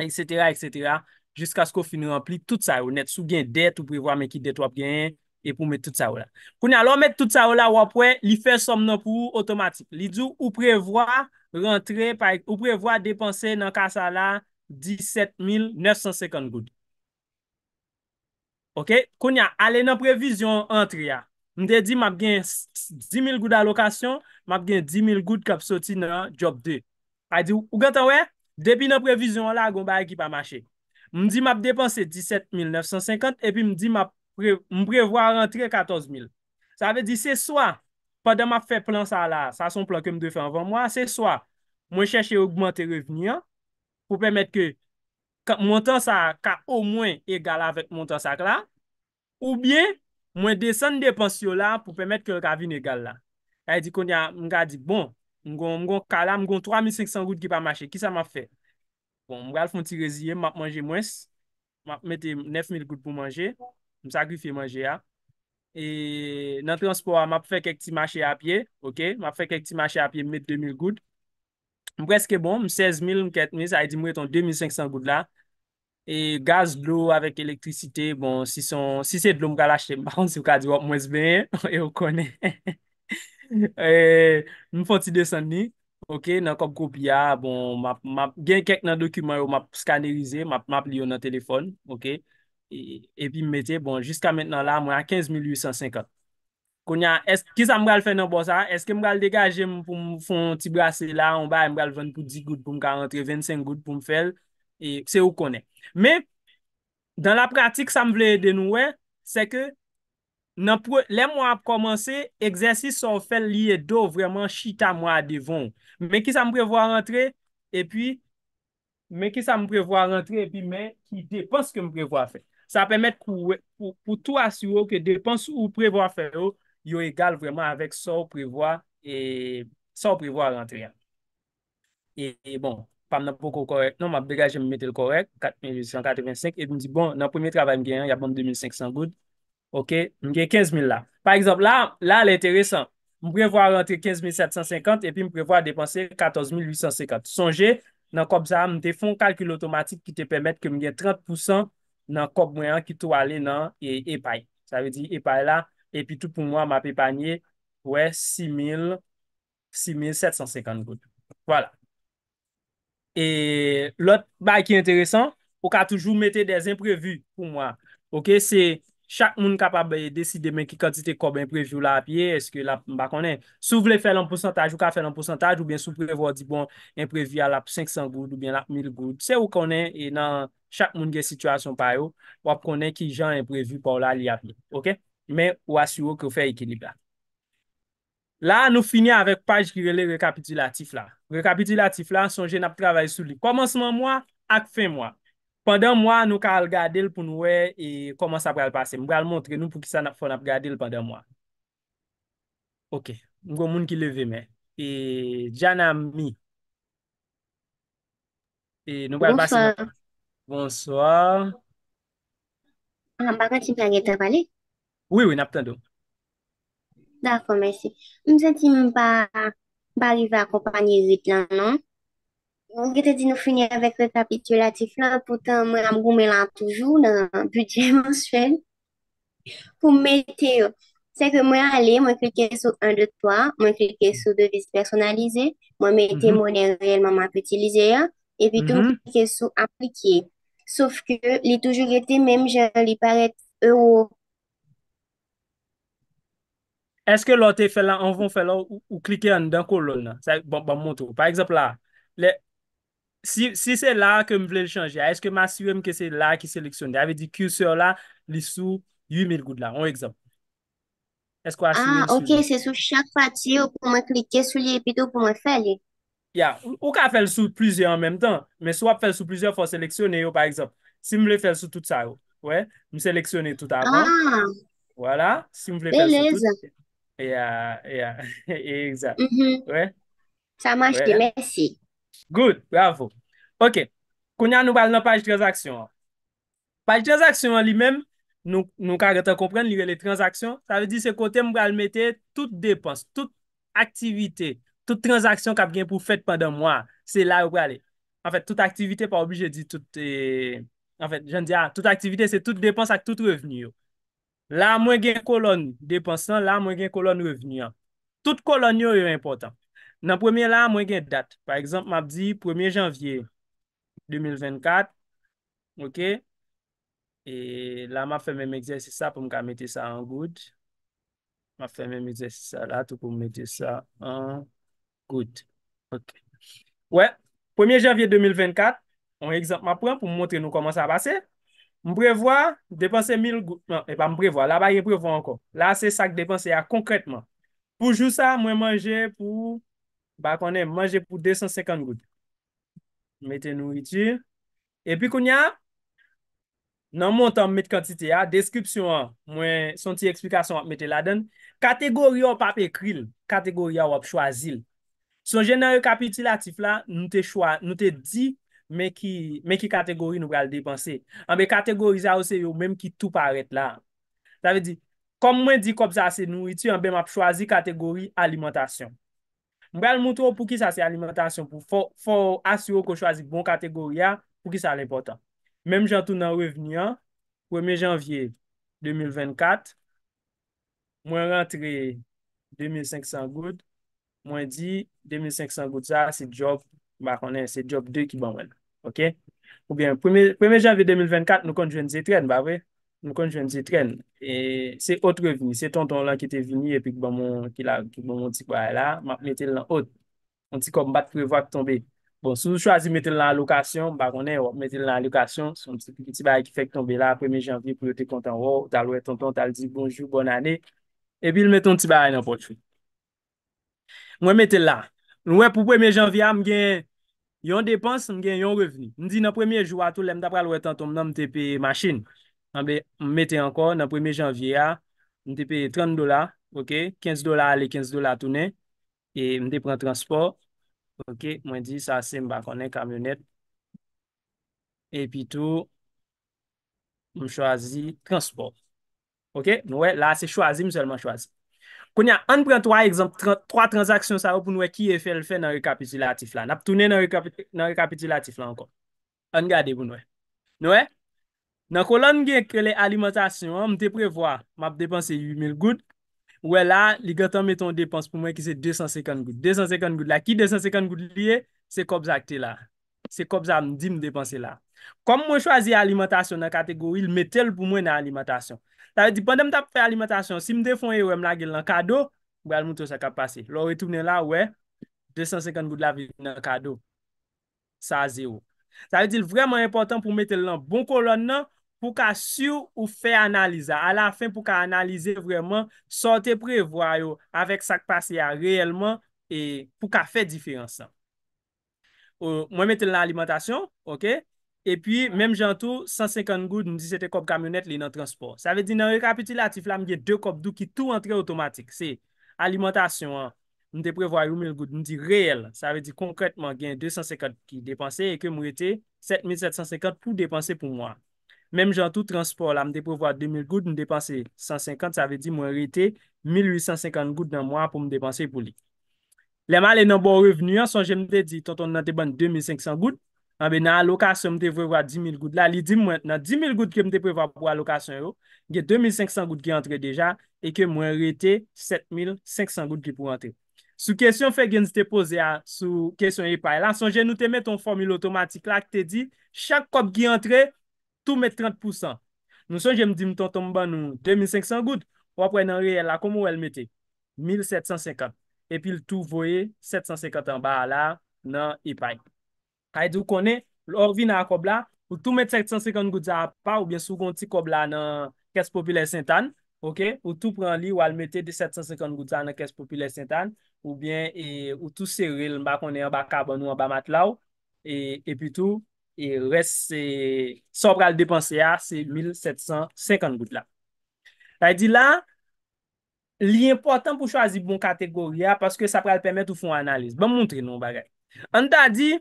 Speaker 1: Etc. etc. Jiska sko fin renpli tout sa yo net sou gen det ou prevoa men ki det wap gen. E pou met tout sa yo la. Koun ya la ou met tout sa yo la wapwe li fè som nan pou otomatik. Li djou ou prevoa rentre ou prevoa depanse nan ka sa la 17,950 gout. Ok, kon ya, ale nan previzyon antre ya. Mde di map gen 10.000 goud alokasyon, map gen 10.000 goud kap soti nan job 2. A di, ou gantan we? Depi nan previzyon la, gomba ekip a mache. Mdi map depanse 17.950, epi mdi map mprevo a antre 14.000. Sa ave di, se swa, padan map fe plan sa la, sa son plan ke mde fe anvan mwa, se swa, mwen chèche augmente revenyan pou pèmet ke montan sa ka ou mwen egala vek montan sa k la, ou bie mwen desen de pensyon la pou pwemet ke lor ka vin egala. Ay di kon ya, mga di, bon, mgon kala, mgon 3500 gout ki pa mache, ki sa ma fe? Bon, mga l foun ti rezye, map manje mwens, map mette 9000 gout pou manje, msa kwi fie manje ya, e nan transport, map fe kek ti mache apye, ok, map fe kek ti mache apye, mette 2000 gout, mweske bon, mwen 16000, mwen 4000, ay di mwen ton 2500 gout la, E gaz lo avèk elektrisite, bon, si son, si se dlo mga lache, mpa kon, si yo ka di wap mwes bè, e yo kone. E, mwen fò ti de san ni, ok, nan kopi kopi ya, bon, gen kek nan dokumen yo, map skanerize, map li yo nan telefon, ok, epi e mwete, bon, jiska men nan la, mwen a 15850. Konya, eske mga l fè nan bò bon sa, eske mga l degaje m pou m fò ti brase la, mba mga l vèn pou 10 gout pou m ka rentre, 25 gout pou m fèl, E se ou konen. Me, dan la pratik, sa m vle denouen, se ke, nan pou, le m wap komanse, egzersis sa ou fe liye do, vreman, chita m wap devon. Me ki sa m prevo a rentre, e pi, me ki sa m prevo a rentre, e pi, me ki depan se ke m prevo a fe. Sa pemet pou, pou tou asyo, ke depan se ou prevo a fe yo, yo egal vreman, avek sa ou prevo a, e, sa ou prevo a rentre. E, e bon, e, pa m nan poko korek. Nan, m ap degaje m mette l korek, 4885, et m di bon, nan premiye travay m genyan, ya bon 2500 goud. Ok, m gen 15000 la. Par exemple, la, la l'interesan. M prevo a rentre 15750, et pi m prevo a depanse 14850. Sonje, nan kop za, m defon kalkul otomatik ki te pemet ke m gen 30% nan kop mwen an ki tou ale nan e pay. Sa ve di, e pay la, et pi tout pou mwa, ma pe panye, wè, 6700 goud. Wè, E lot ba ki enteresan, ou ka toujou mette dez imprevu pou mwa. Ok, se chak moun kapabè eh, deside men ki kantite kob imprevu la apye, eske la mba konen. Sou vle fè l'anpousantaj ou ka fè l'anpousantaj ou bien sou prevo di bon imprevu alap 500 goud ou bien alap 1000 goud. Se ou konen e nan chak moun gen situasyon payo, wap konen ki jan imprevu pou alap li apye. Ok, men ou asyo ki ou fè ekilibat. La nou finye avèk paj kirele rekapitilatif la. Rekapitilatif la, sonje nap travay sou li. Komanseman mwa ak fe mwa. Pandan mwa nou ka al gade l pou nou we e koman sa pral pase. Mbral montre nou pou ki sa nap fon ap gade l pandan mwa. Ok, mgon moun ki leve men. E djanan mi. E nou pral base mwa. Bonswa.
Speaker 3: Mba kwa ti mwen angetan pale?
Speaker 1: Oui, oui, nap tando.
Speaker 3: D'akon, mersi. Mwen senti mwen pa barive akopanyi vit lan, non? Mwen gete di nou finye avek reta piti la ti flan, poutan mwen amgoume lan toujou nan piti menswen. Pou mwete, se ke mwen ale, mwen klike sou 1-2-3, mwen klike sou devise personalize, mwen mette mwenen mhm. mwen apetilize ya, evitou mwen mhm. klike sou aplikye. Sof ke li toujou gete, mwen jen li parete euro
Speaker 1: Eske lò te fè la anvon fè la ou klike an dan kolon nan? Sa, ban bon, bon, mwoto. Par eksept la, si se la ke mwile chanje, eske ma siwem ke se la ki seleksyon? De, ave di ki sou la, li sou yu mil goud la. On eksept. Esko a siwem sou la? Ah, ok,
Speaker 3: se sou chak pati yo pou mwen klike sou li epido pou mwen fè li.
Speaker 1: Ya, ou ka fèl sou plizye an menm tan, men sou ap fèl sou plizye fò seleksyon yo, par eksept. Si mwile fèl sou tout sa yo, wè, mwile seleksyon yo tout avan. Ah. Voilà, si mwile fèl sou tout sa yo. Yeah, yeah, yeah, exactly.
Speaker 3: Sa manj te, mersi.
Speaker 1: Good, bravo. Ok, kounya nou bal nan paj transaksyon. Paj transaksyon li men, nou ka rete kompren li re le transaksyon, sa ve di se kote mou bal mette tout eh, depans, ah, tout aktivite, tout transaksyon ka bren pou fet pandan mwa, se la ou bal. En fèt, tout aktivite pa obi je di tout, en fèt, jen di ya, tout aktivite se tout depans ak tout reveni yo. La mwen gen kolon depansan, la mwen gen kolon revenyan. Tout kolon yo yo important. Nan premier la mwen gen dat. Par exemple, mwen ap di premier janvier 2024, ok? E la mwen ap fèmèm exersi sa pou mwen ka mette sa an goud. Mwen ap fèmèm exersi sa la pou mwen mette sa an goud. Ouè, premier janvier 2024, mwen exemple mwen ap pren pou mwen montre nou koman sa ap ase. Mprevwa, depanse 1000 gout. Non, e pa mprevwa, la ba yon prevwa ankon. La se sak depanse ya konkretman. Poujou sa, mwen manje pou... Ba konen, manje pou 250 gout. Mete nou iti. E pi koun ya, nan montan mwen met kantite ya, deskrypsyon an, mwen son ti eksplikasyon ap mete la den. Kategori yo pape kril, kategori yo ap chwazil. Son jenay yo kapi iti latif la, nou te chwa, nou te di... men ki kategori nou bral depanse. Anbe kategoriza ou se yo, menm ki tou paret la. Zave di, kon mwen di kop za se nou iti, anbe map chwazi kategori alimentasyon. Mbral moutro pou ki sa se alimentasyon, pou fo asyo ko chwazi bon kategori ya, pou ki sa l'importan. Menm jantoun nan revenyan, pweme janvye 2024, mwen rentre 2500 goud, mwen di 2500 goud, sa se job, mwen konen se job 2 ki ban mwen. Ok? Ou bien, 1 janvi 2024, nou kon jwen zetren, ba vwe? Nou kon jwen zetren. E se ot revini, se tonton bon, la ki te vini epi ki bon moun di kwa e la, map metel lan ot. On ti kom bat prevo ak tombe. Bon, sou chwa zi metel lan lokasyon, ba kon e, metel lan lokasyon, son ti bay ki fek tombe la, 1 janvi pou lote kontan wo, talwe tonton, taldi bonjou, bon ane, epi l meton ti bay nan pot chwe. Mwen metel la. Mwen pou 1 janvi am gen Yon depans, m gen yon reveni. M di nan premye jwa tou, lèm da pral wè tan tom nan m tepe masin. M bete ankon nan premye janvye a, m tepe 30 dola, ok, 15 dola ale, 15 dola tounen. E m tepe transport, ok, mwen di sa se m bakonnen kamyonet. E pi tou, m chwazi transport. Ok, nou wè, la se chwazi, m selman chwazi. Kon ya an prentwa, ekzamp, 3 transaksyon sa wapoun wè e ki e fèl fè nan rekapitilatif la. Nap tounen nan rekapitilatif la ankon. An gade pou nouè. E. Nouè? E? Nan kolan gen kre lè alimentasyon, m te prevoa, m ap depanse 8000 gout. Ouè la, li gata meton depanse pou mwen ki se 250 gout. 250 gout la. Ki 250 gout liye, se kobzak te la. Se kobzak m di m depanse la. Kom m wè chwazi alimentasyon nan kategori, l metel pou mwen nan alimentasyon. Ta ve di, pandem ta pre alimentasyon, si mde fon yo, m lage lan kado, wè al moutou sa ka pase. Lò wè tou mnen la, wè, 250 gout la vi nan kado. Sa zero. Ta ve di, vreman important pou mwete lan bon kolon nan pou ka siw ou fe analiza. A la fin pou ka analize vreman, sote pre vwayo avèk sa k pase ya reyelman pou ka fe diferansan. Euh, Mwen mwete lan alimentasyon, ok? Et puis, mèm jantou, 150 gout, mèm di sete kop kamyonet li nan transport. Sa ve di nan rekapitilatif la, mèm diye 2 kop dou ki tou antre otomatik. Se, alimentasyon, mèm di prevoi 1.000 gout, mèm di reyel. Sa ve di konkretman gen 250 ki depanse, e ke mou rete 7.750 pou depanse pou mwa. Mèm jantou transport la, mèm di prevoi 2.000 gout, mèm di depanse 150. Sa ve di mou rete 1.850 gout nan mwa pou mèm depanse pou li. Le mèm alè nan bon revenu, an son jèm te di tonton nan te ban 2.500 gout, Anbe nan alokasyon mte vwe vwa 10.000 gout. La li di mwen nan 10.000 gout ki mte vwe vwa pou alokasyon yo. Ge 2.500 gout ki antre deja. E ke mwen rete 7.500 gout ki pou antre. Sou kesyon fe genzi te pose a sou kesyon e paye. La sonje nou te met ton formule otomatik la ki te di. Chak kop ki antre tou met 30%. Nou sonje mdi mton tom ban nou 2.500 gout. Wapre nan reye la komo el mette. 1.750. E pi l tou vwe 750 an ba la nan e paye. Ay di w konen, l orvi nan a kob la, w tou met 750 gout la pa, ou bien sou kon ti kob la nan kes Populer Sintan, ok, w tou pran li w al mette de 750 gout la nan kes Populer Sintan, ou bien w e, tou seril mba konen an ba karbon ou an ba mat la w, e, e pi tou, e res se so pral depanse ya, se 1750 gout la. Ay di la, li important pou chazi bon kategori ya paske sa pral pemet ou fon analiz. Ban moun tri nou barè. An ta di,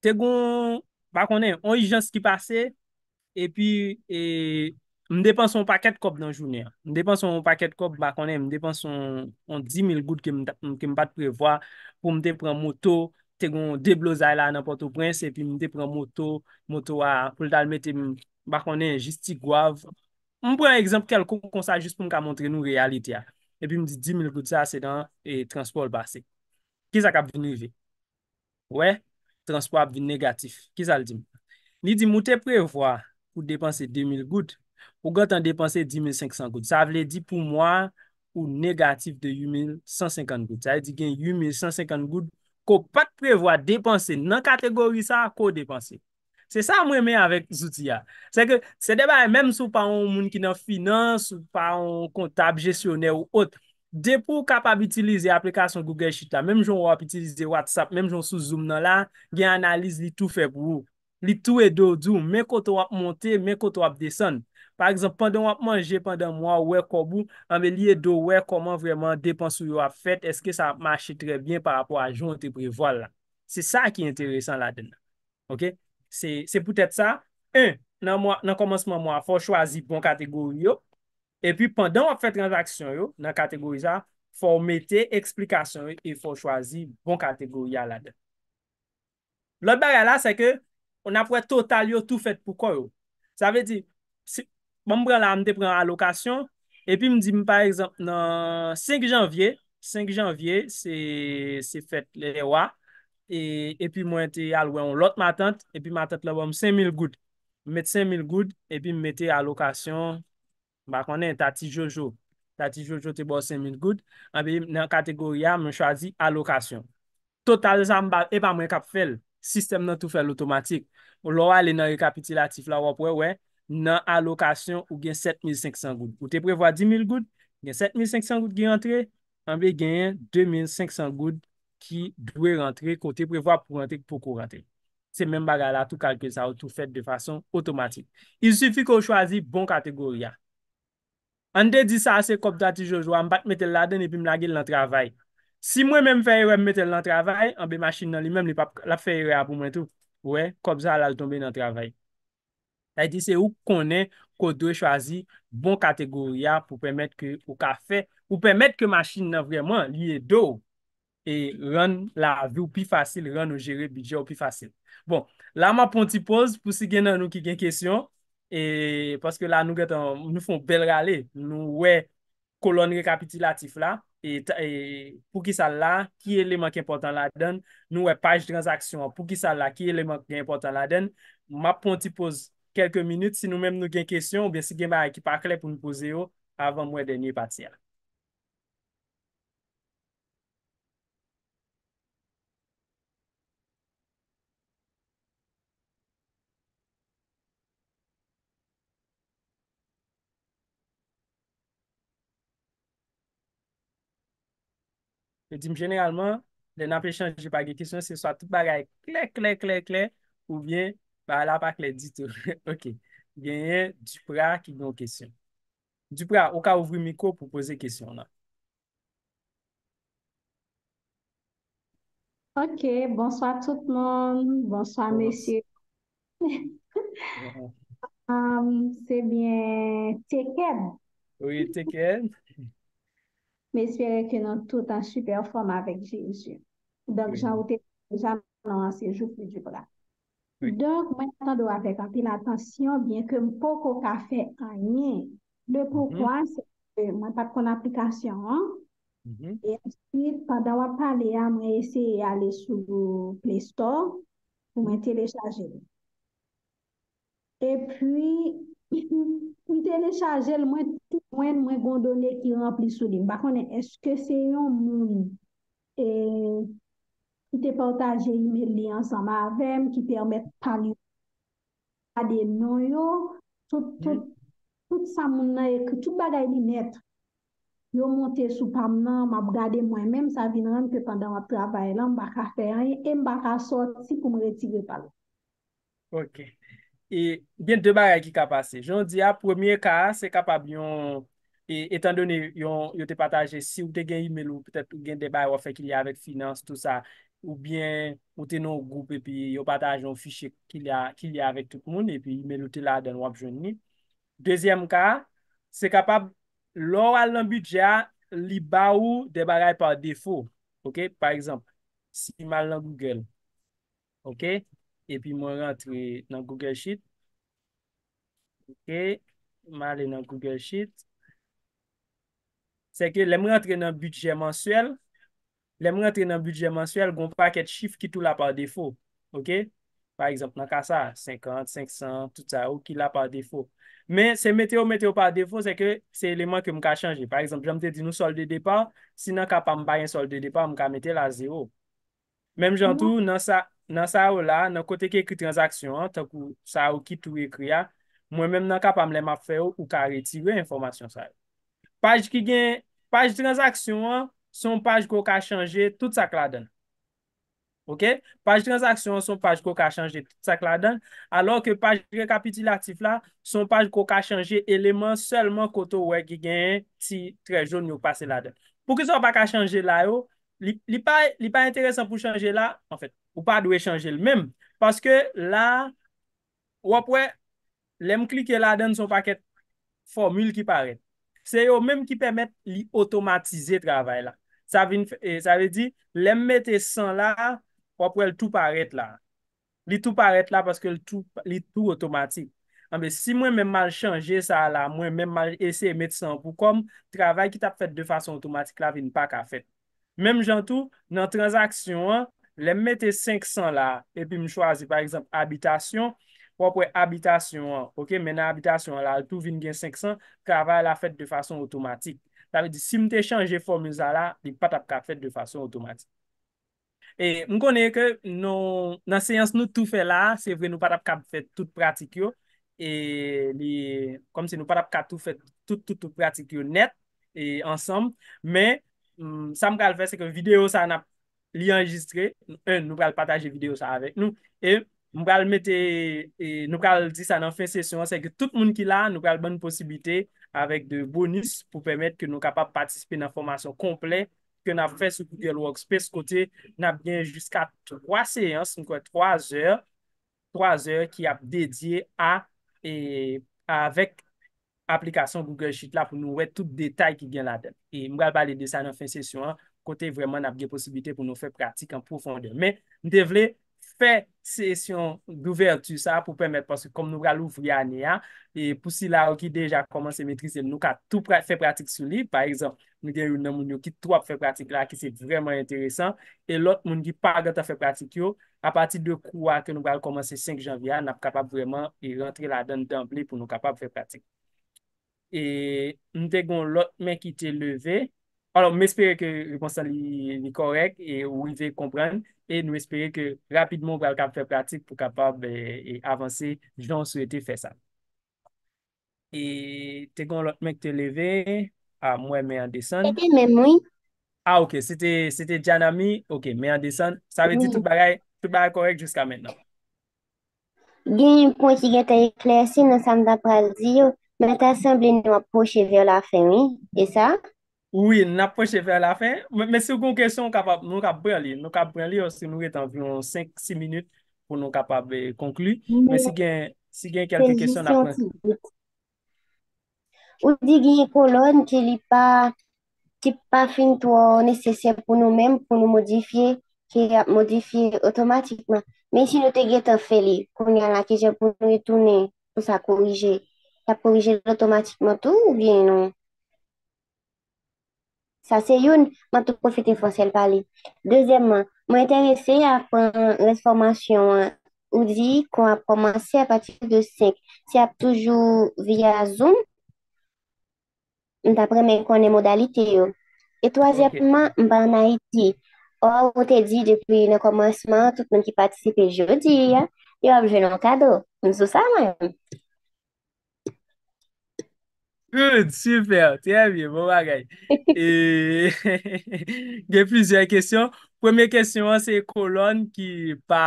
Speaker 1: Te goun, ba konen, on yi jan s ki pase, epi, e, m depan son paket kop nan jounen. M depan son paket kop, ba konen, m depan son 10.000 gout ke m pat prevoa pou m depran moto, te goun, deblo zay la nan porto prens, epi m depran moto, moto a pou l dalme, te m bakonen, jistik gwav. M pren ekzamp kel kon sa jist pou m ka montre nou realite a. Epi m di 10.000 gout sa se dan, e transport base. Ki sa ka pounive? Ouè? Ouè? transpo apvi negatif. Ki sa l di mou? Li di mou te prevoa pou depanse 2000 gout, pou gout an depanse 10500 gout. Sa vle di pou mou pou negatif de 8150 gout. Sa li di gen 8150 gout ko pat prevoa depanse nan kategori sa ko depanse. Se sa mou eme avèk zoutiya. Se ke se debay e mèm sou pa moun ki nan finance, ou pa moun kontab jesyonè ou otre. De pou kapab itilize aplikasyon Google Sheet la, menm joun wap itilize WhatsApp, menm joun sou Zoom nan la, gen analize li tou feb wou. Li tou e do doun, menkot wap monte, menkot wap desan. Par exemple, pandan wap manje, pandan wap wèk obou, anbe li e do wèk, koman vreman depan sou yo wap fet, eske sa ap mache trebyen par apwa joun te privol la. Se sa ki entereysan la dena. Ok, se poutet sa. Un, nan komanseman wap fò, chwazi bon kategori yo. E pi pandan w ap fè transaksyon yo nan kategori ja, fò metè eksplikasyon yo e fò chwazi bon kategori ya la dè. Lòt bè gè la, se ke, w nan fò wè total yo tout fèt pou kò yo. Sa vè di, mè mbre la mdè pren alokasyon, e pi mdimi par exemple nan 5 janvye, 5 janvye, se fèt lè rewa, e pi mwen te alwè yon lot matant, e pi matant la wè bon, m 5.000 gout. Met 5.000 gout, e pi m metè alokasyon ba konen tatijoujou, tatijoujou te bo 5.000 goud, anbe nan kategoriya mwen chwazi alokasyon. Total zan e pa mwen kap fèl, sistem nan tou fèl otomatik, ou lo wale nan rekapitilatif la wapwe wè, nan alokasyon ou gen 7.500 goud. Ou te prevoa 10.000 goud, gen 7.500 goud gen rentre, anbe gen 2.500 goud ki dwe rentre kote prevoa pou rentre pou kou rentre. Se men bagala tou kalke sa ou tou fèl de fason otomatik. Il soufi kou chwazi bon kategoriya. An de di sa se kop da ti jojwa, mbat metel la den epi mnage lan travay. Si mwen menm fey re metel lan travay, an be machin nan li menm li pap la fey re apou mwen tou. Ou e, kop za la l tombe lan travay. Tai di se ou konen kodre chwazi bon kategoria pou pwemet ke ou kafe, pou pwemet ke machin nan vreman liye do, e ron la avi ou pi fasil, ron ou jere bidje ou pi fasil. Bon, la ma pon ti pose pou si gen nan nou ki gen kesyon. E paske la nou foun bel gale, nou we kolon rekapitilatif la, e e pou ki sa la, ki eleman ki important la den, nou we paj transaksyon, pou ki sa la, ki eleman ki important la den, ma pon ti pose kelke minute, si nou menm nou gen kesyon, biensi gen ma ekip akle pou nou pose yo avan mwen denye pati al. Dim generalman, den aprechanje pa ge kisyon se swa tout parek, klek, klek, klek, klek, ou bien, pa ala pa klek, ditou. Ok, genye, Dupra ki genyo kisyon. Dupra, ou ka ouvri mikou pou pose kisyon la.
Speaker 4: Ok, bonsoy tout mon, bonsoy mesye. Se bien, tekeb.
Speaker 2: Oui, tekeb.
Speaker 4: mais espérer que nous tout en super forme avec Jésus. Donc, oui. j'en étais déjà dans ces jours plus du bras. Donc, maintenant, j'attends avec un peu l'attention, bien que beaucoup café faire rien. Le mhm. pourquoi, c'est que je n'ai pas de application. Hein. Mhm. Et ensuite, pendant que parle, je moi, essayer d'aller sur Play Store pour me télécharger. Et puis, Ou tè le chaje l mwen tou mwen mwen gondone ki rempli sou din. Bakone, eske se yon moun e, ki te poutaje yon li ansan ma avem ki permet pan yon. A de nou yo, tout sa moun nan e ki tout bagay li net. Yo mwen te sou pam nan, mwen ap gade mwen. Mem sa vinan ke pandan wap travay lan, mwen baka fè an. Mwen e baka sot si pou mwen retigre palo.
Speaker 2: Ok, ok.
Speaker 1: E, bin de bagay ki ka pase. Joun di a, premier ka, se kapab yon, e, etan doni, yon te pataje si ou te gen email ou, petet ou gen de bagay wafè ki li a avèk finance, tout sa, ou bien, ou te nou goup epi, yon pataje yon fichè ki li a avèk tout moun, epi email ou te la den wap joun ni. Dezyem ka, se kapab, lor alan bidja, li ba ou de bagay pa defo. Ok, par exemple, si mal lan Google, ok, E pi mwen rentre nan Google Sheet. Ok. Mwen ale nan Google Sheet. Se ke lè mwen rentre nan budget mensuel. Lè mwen rentre nan budget mensuel, gwen pa ket chif ki tou la pa defo. Ok. Par exemple, nan ka sa. 50, 500, tout sa ou ki la pa defo. Men, se meteo, meteo pa defo, se ke se eleman ke mwen ka chanje. Par exemple, jan mwen te di nou solde depan. Si nan ka pa mwen baye un solde depan, mwen ka mete la zero. Men mwen mm-hmm. jan tou nan sa... nan sa ou la, nan kote ke ekri transaksyon an, tan kou sa ou ki tou ekri a, mwen men nan kapam lè map fe ou, ou ka retire informasyon sa ou. Paj ki gen, paj transaksyon an, son paj kou ka chanje, tout sa k la den. Ok? Paj transaksyon an, son paj kou ka chanje, tout sa k la den, alon ke paj rekapitilatif la, son paj kou ka chanje, eleman selman kote ou e ki gen, si tre joun nou pase la den. Pou ki so pa ka chanje la yo, li pa interesan pou chanje la, an fèt, Ou pa dwe chanje l mèm. Paske la, wapwe, lèm kli ke la den son paket formule ki paret. Se yo mèm ki pèmèt li otomatize travèl la. Sa vè eh, di, lèm mète san la, wapwe, l tou paret la. Li tou paret la paske li tou otomatik. Ambe, si mwen mèm mal chanje sa la, mwen mèm mal ese mète san pou kom, travèl ki tap fèt de fason otomatik la vin pa ka fèt. Mèm jan tou, nan transaksyon an, Le mwete 500 la, epi mw chwazi, par exemple, abitasyon, wapwe abitasyon an, ok, mena abitasyon la, tou vin gen 500, kwa ava la fet de fason otomatik. Sari di, si mte chanje formuza la, di patap ka fet de fason otomatik. E mkone ke, nan seyans nou tou fe la, se vre nou patap ka fet tout pratik yo, e, kom se nou patap ka tout fet, tout tout tout pratik yo net, e, ansam, mm, men, sa m kal fe se ke video sa an ap li anjistre, nou pral pataje video sa avek nou, e m pral mette, e nou pral di sa nan fin sesyon, se ke tout moun ki la, nou pral bon posibite, avek de bonus pou pemet ke nou kapap patispe nan formasyon komple, ke nan fe sou Google Workspace kote, nan bjen jiska 3 seans, nou kwa 3 er, 3 er ki ap dedye a, e avek aplikasyon Google Sheet la pou nou wet tout detay ki gen la den. E m pral balide sa nan fin sesyon an, kote vreman ap ge posibite pou nou fe pratik an profonde. Men, nou devle fe sesyon gouver tu sa pou pwemet paske kom nou bral ouvri ane ya e pou si la ou ki deja komanse metri se nou ka tou fe pratik sou li. Par exemple, nou gen yon nan moun yo ki tou ap fe pratik la ki se vreman enteresan. E lot moun ki pa agat a fe pratik yo. A pati de kwa ke nou bral komanse 5 janvian, nap kapab vreman yon rentre la den d'ampli pou nou kapab fe pratik. E nou degon lot men ki te leve Wala m espere ke reponsan li korek e ou i vey kompren e nou espere ke rapidman wè al kap fè pratik pou kap ap eh, avansi. Joun sou ete fè sa. E te kon lot mek te leve. A ah, mwen mey an desan. E te men mwen. A ah, ok, se te jan ami. Ok, mey an desan. Sa ve di tout baray korek jouska men nan.
Speaker 3: Gen yon pwant si gete ekler si nan sam da brasil, mwen ta sembli nou aposhe vè la femi, e sa?
Speaker 1: Oui, n'approche vers la fin. Mè se ou kon kèson, nou ka brè li. Nou ka brè li ou se nou e tan vlon 5-6 minute pou nou ka pabè konklu. Mè se gen
Speaker 4: kelke kèson akwen.
Speaker 3: Ou di gen yè kolon ki li pa fin to nesesye pou nou mèm pou nou modifiye ki modifiye otomatikman. Mè si nou te gen tan fè li, kon yè la ki jè pou nou etounen pou sa korije. Sa korije otomatikman tou ou gen nou? Sa se yon, mwen tou profite fwansel pali. Dezemman, mwen enterese a fwen lansformasyon ou di kon a pwomanse a pati de sek. Se ap toujou via zoom, mwen ta premen konen modalite yo. Et toazepman, mwen pa nan iti. Ou te di depi nan komansman, tout mwen ki patisipe jodi, yo ap jenon kado. Mwen sou sa mwen.
Speaker 1: Good, super, tièmye, bon bagay. Gè pizèr kèsyon. Pwèmè kèsyon, se kolon ki pa,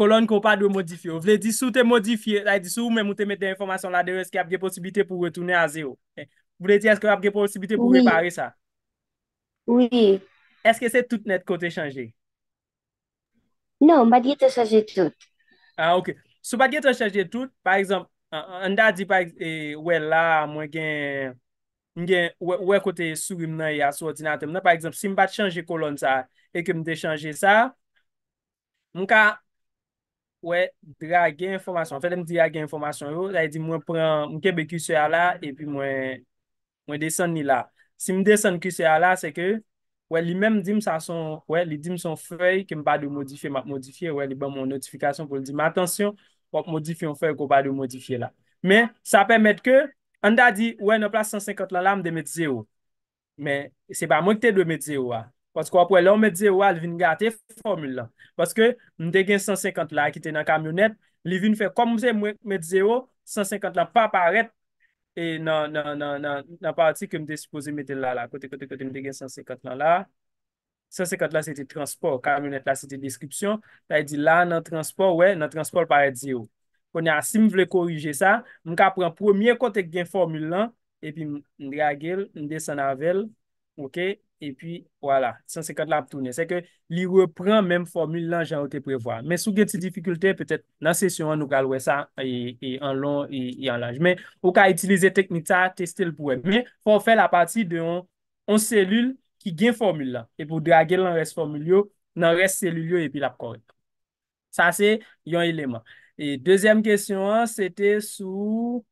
Speaker 1: kolon ko pa dwe modifyo. Vle di sou te modifye, la di sou, mè mou te mette informasyon la dewe, eske ap gè posibite pou retounè a zèo. Vle di, eske ap gè posibite pou repare sa? Oui. Eske se tout net kote chanje?
Speaker 3: Non, ba di te chanje tout.
Speaker 1: Ah, ok. Sou ba di te chanje tout, par exemple, an da di pa e, wè la mwen gen, mwen gen wè kote sou rim nan ya, sou otinatem nan, par exemple, si m bat chanje kolon sa e ke m de chanje sa m ka wè drage informasyon fète m drage informasyon yo, la e di m wè pran m kebe kuse a la, e pi m wè m wè desen ni la si m desen kuse a la, se ke wè li menm dim sa son, wè, li dim son fwey ke m bat de modifiye, m ap modifiye wè li ban mwen notifikasyon pou li di, m atensyon wak modifi yon fè, gwo pa di yon modifi la. Men, sa pèmèt kè, an da di, wè, nou plas 150 lan la, mdè mèt zè ou. Men, se pa mwen kè te dwe mèt zè ou a. Pas kwa pwè lè, mèt zè ou a, lè vin gâte formule lan. Pas kè, mdè gen 150 lan, kè te nan kamyonèt, lè vin fè, kom mwen mèt zè ou, 150 lan pa aparet, e nan, nan, nan, nan, nan, nan, nan pati kè mdè supposè mèt zè ou la, kote kote kote mdè gen 150 lan la. Sanse kat oh. bon, la, se te transport. Ka mounet la, se te deskrypsyon. Ta e di la nan transport, wey, nan transport pa re di yo. Pon ya, si m vle korije sa, m ka pran pwemye kontek gen formule lan, epi m drage l, m de sanave l, epi wala, sanse kat la ap toune. Se ke li repran menm formule lan, jan wote prevoa. Men sou gen ti difficulte, petet nan se syon anou kalwe sa, en lon, en lanj. Men pou ka itilize teknik sa, testel pou e. Men pou fè la pati de on selul, ki gen formule la. E pou drage lan res formule yo, nan res selu yo, epi la pou korek. Sa se, yon eleman. E dezem kesyon an, se te sou,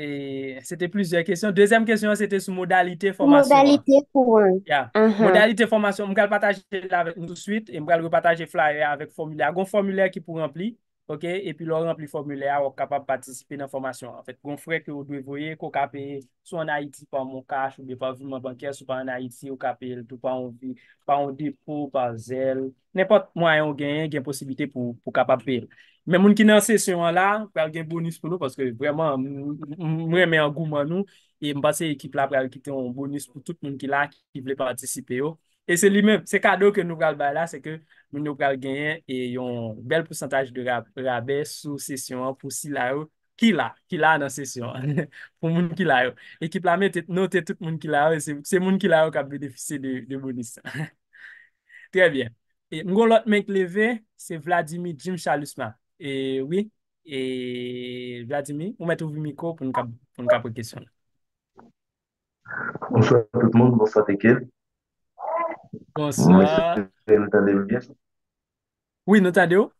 Speaker 1: e se te plize kesyon, dezem kesyon an, se te sou modalite formasyon.
Speaker 3: Modalite pou an.
Speaker 1: Ya. Modalite formasyon, m kal pataje la vek nou suite, e m kal repataje flyer avek formule. A gon formule ki pou rempli, E pi lò rempli formule a, wè kapap patisipe nan formasyon an fèt. Gon fwè kè ou dwe voye, kò kapè, sou an Haiti pa moun kach, ou mè pa vinman bankè, sou pa an Haiti, ou kapè, ou pa an depo, pa zèl. Nèpot mwa yon gen, gen posibite pou kapap bel. Mè moun ki nan sèsyon la, pral gen bonus pou nou, paske vreman mwen mè an gouman nou, e m basè ekip la pral ki ten yon bonus pou tout moun ki la ki vle patisipe yo. E se li mèp, se kado ke nou pral ba la, se ke moun nou pral genyen, e yon bel prosantaj de rabè sou sesyon pou si la yo, ki la, ki la nan sesyon, pou moun ki la yo. Ekip la mèp, nou te tout moun ki la yo, se moun ki la yo ka benefise de bonus. Trè bien. Mgo lot mèk leve, se Vladimir Jim Chalusman. E oui, Vladimir, ou mè tou vimiko pou nou kapre kesyon?
Speaker 2: Moun sou a tout moun, moun sou a tekel. Bonsoir. Mwen se te fè notade ou bien? Oui, notade ou?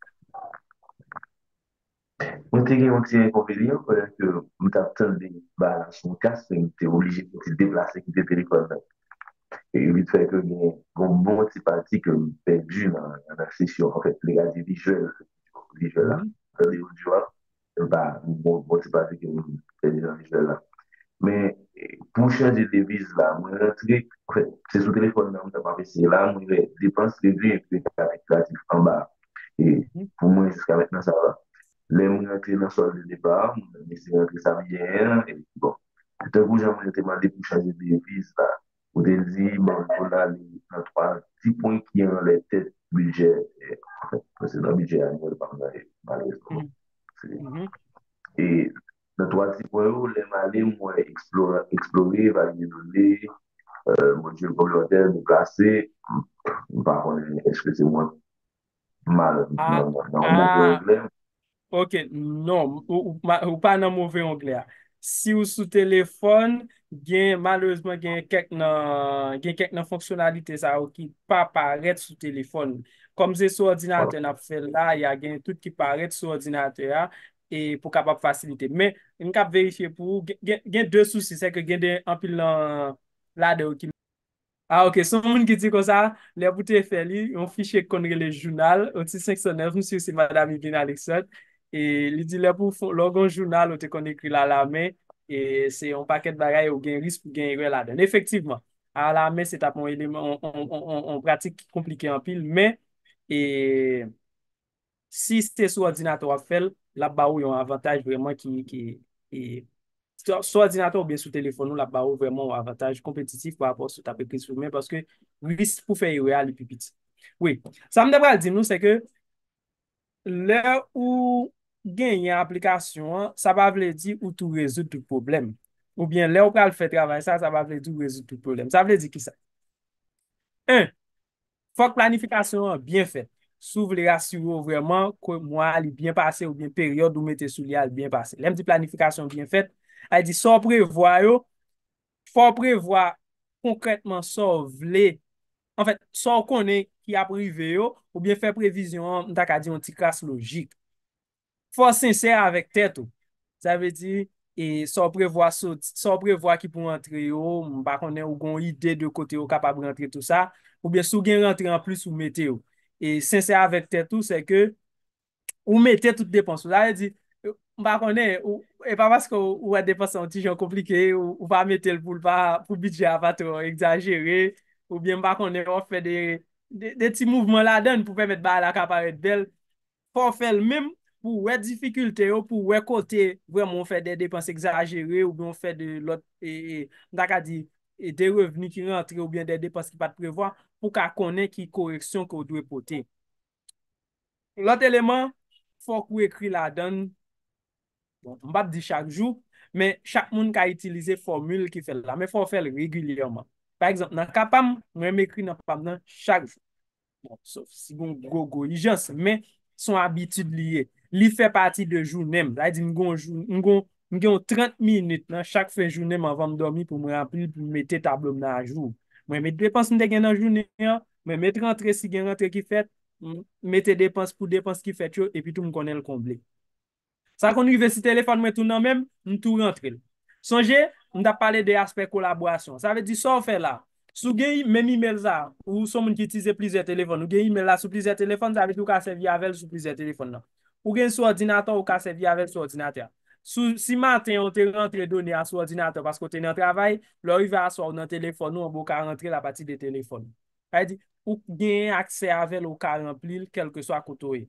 Speaker 2: Mwen te gen mwen te konpèlè, mwen te apten de ba chan kase, mwen te oulije mwen te deglase ki te pèlè kwa mwen. E mwen te fè konmè mwen se pati ke mwen pe djou nan aksesyon. En fèk, mwen te gade di jòl. Di jòl an. Mwen te gade di jòl an. Mwen te pati ke mwen pe djòl an. Men pou chanje devise la, mwen rentre, se sou telefon nan mwen taba vese la, mwen rentre depansi devise, mwen rentre karakteratif an la. E pou mwen eska mwen nan sa la. Le mwen rentre nan soye de deba, mwen rentre sa vijer, e bon. Te pou jan mwen rentre mwen depan di pou chanje devise la, mwen rentre zi, mwen rentre la, nan pa ti poun ki an la ete vijer. Mwen se nan vijer an mwen deba an la e. E... Nè tou a ti mwen ou lèman lè ou mwen eksplore, eksplore, evalidou lè, euh, mwen jil konjon lè, mwen kase, mwen pa kon jil eske se mwen mal nan mouve ongle.
Speaker 1: Ok, non, ou pa nan mouve ongle a. Si ou sou telefon, gen malouzman gen kek nan fonksyonalite sa ou ki pa paret sou telefon. Kom ze sou ordinate ah. na fè la, ya gen tout ki paret sou ordinate ya. e pou kapap fasilite. Men, in kap verifye pou, gen de sou si se ke gen de anpil lan lade ou ki nan. Ah, a, ok, son moun ki di kon sa, le pou te feli, yon fichye konre le jounal, oti 509, msir se madame Yvonne Alexandre, e li di le pou, lor gon jounal, o te konre ki lan la men, e se yon paket bagay ou gen ris pou gen yon lade. Efektivman, a la men se tapon elemen, on pratik komplike anpil, men, e si se sou ordinato a feli, la ba ou yon avantage vremen ki mi ki e... So ordinatou ou bien sou telefonou, la ba ou vremen avantage kompetitif pa apos sou tapetri sou men, paske wist pou fe yon real yon pipiti. Oui, sa mde pral di nou se ke lè ou gen yon aplikasyon, sa pa vle di ou tou rezout tou problem. Ou bien lè ou pral fè travansan, sa pa vle di ou rezout tou problem. Sa vle di ki sa? Un, fok planifikasyon bien fèt. sou vle rasyou ou vreman kwen mwa li byen pase ou byen peryode ou mete sou li al byen pase. Lem di planifikasyon byen fet, ay di sou prevoa yo, sou prevoa konkretman sou vle, an fèt, sou konen ki aprive yo, ou byen fè previzyon ndak a di yon ti kras logik. Fò sinse avèk tèt ou, sa vè di, e sou prevoa ki pou antre yo, mba konen ou gon ide de kote yo kapab rentre tout sa, ou byen sou gen rentre an plus ou mete yo. E sensè avèk tè tout, se ke ou mètè tout dépens. Ou la, e di, mba konè, e pa paske ou wè dépens an ti jan komplike, ou pa mètè l pou l pa pou bidja patro exagere, ou bien mba konè, ou fè de ti mouvment la den pou pè mèt ba la kapare dèl, pou fè l mèm, pou wè difikultè, ou pou wè kote, vèm ou fè de dépens exagere, ou bien fè de lot, e mda ka di, e de reveni ki rentre, ou bien de dépens ki pat prevoa, pou ka konen ki koreksyon ki ou dwe pote. Lot eleman, fò kou ekri la dan, bon, mbap di chak jou, men chak moun ka itilize formule ki fel la, men fò fel reguliyoman. Par exemple, nan kapam, mwen mekri nan kapam nan chak jou. Bon, sof, si gon go-go, li jans, men son abitid liye. Li fe pati de jounem. La, di mgon joun, mgon, mgon 30 minute nan chak fe jounem avan mdormi pou mwen apil, pou mwete tablom nan joun. Mwen met depans mwen te gen nan jounen, mwen met rentre si gen rentre ki fet, mwen mette depans pou depans ki fet yo, epi tou mwen konen l konble. Sa konri ve si telefon mwen tou nan menm, mwen tou rentre l. Sanje, mwen da pale de aspek kolaborasyon. Sa ve di sa ou fe la, sou geyi men imel za, ou son mwen ki itize plize telefon, ou geyi men la sou plize telefon, zavit ou ka se vi avel sou plize telefon nan. Ou gen sou ordinator ou ka se vi avel sou ordinator. Si maten an te rentre doni an sou ordinator pasko ten an travay, lor yi ve aswa ou nan telefonou an bo ka rentre la pati de telefonou. Ou gen akse avel ou ka remplil kelke sou akotoye.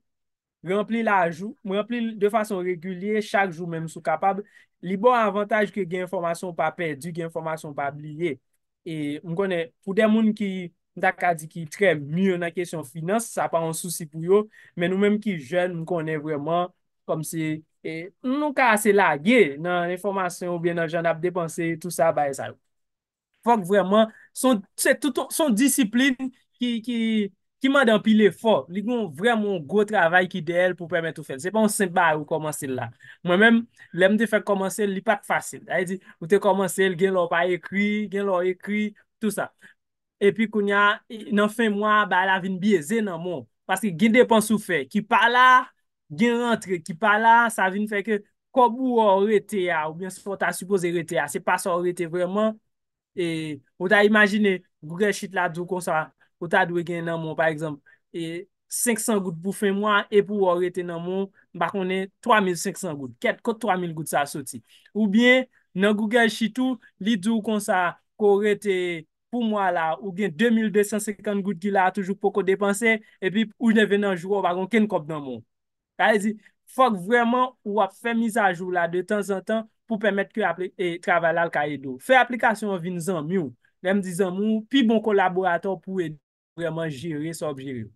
Speaker 1: Rempli la jou, mwen rempli de fason regulye, chak jou men sou kapab. Li bon avantaj ke gen informasyon pa pedi, gen informasyon pa bliye. E m konen, pou demoun ki dak adi ki tre myo nan kesyon finance, sa pa an souci pou yo, men nou menm ki jen m konen vreman kom se nou ka ase lage nan informasyon ou bien nan jan ap depanse tout sa baye sa ou. Fok vreman, son disiplin ki man dampile fok, li goun vreman gwo travay ki de el pou pweme tout fèl. Se pon sen bar ou komanse l la. Mwen men, lem te fèk komanse l, li pat fasil. Ay e, di, ou te komanse l, gen lor pa ekri, gen lor ekri, tout sa. Epi koun ya, nan fè mwa, baye la vin bieze nan moun. Paske gen depanse ou fè, ki pala, gen rentre ki pa la, sa vin feke kop ou ou rete ya, ou bien se pota suppose rete ya, se pa sa rete vreman, e, ou ta imagine Google Sheet la djou konsa ou ta dwe gen nan moun, par exemple 500 e, gout pou fe moun e pou ou rete nan moun, bakon 3500 gout, ket kot 3000 gout sa soti, ou bien nan Google Sheet ou, li djou konsa ko rete pou moun la ou gen 2250 gout ki la toujou poko depanse, e pi ou jne ven nan jwou bakon ken kop nan moun Fok vreman ou ap fèmise ajou la de tan zan tan pou pèmèt kè e, travèl al kèy do. Fè aplikasyon vin zan mi ou. Mèm di zan mi ou, pi bon kolaborator pou edi vreman jiri sou objiri ou.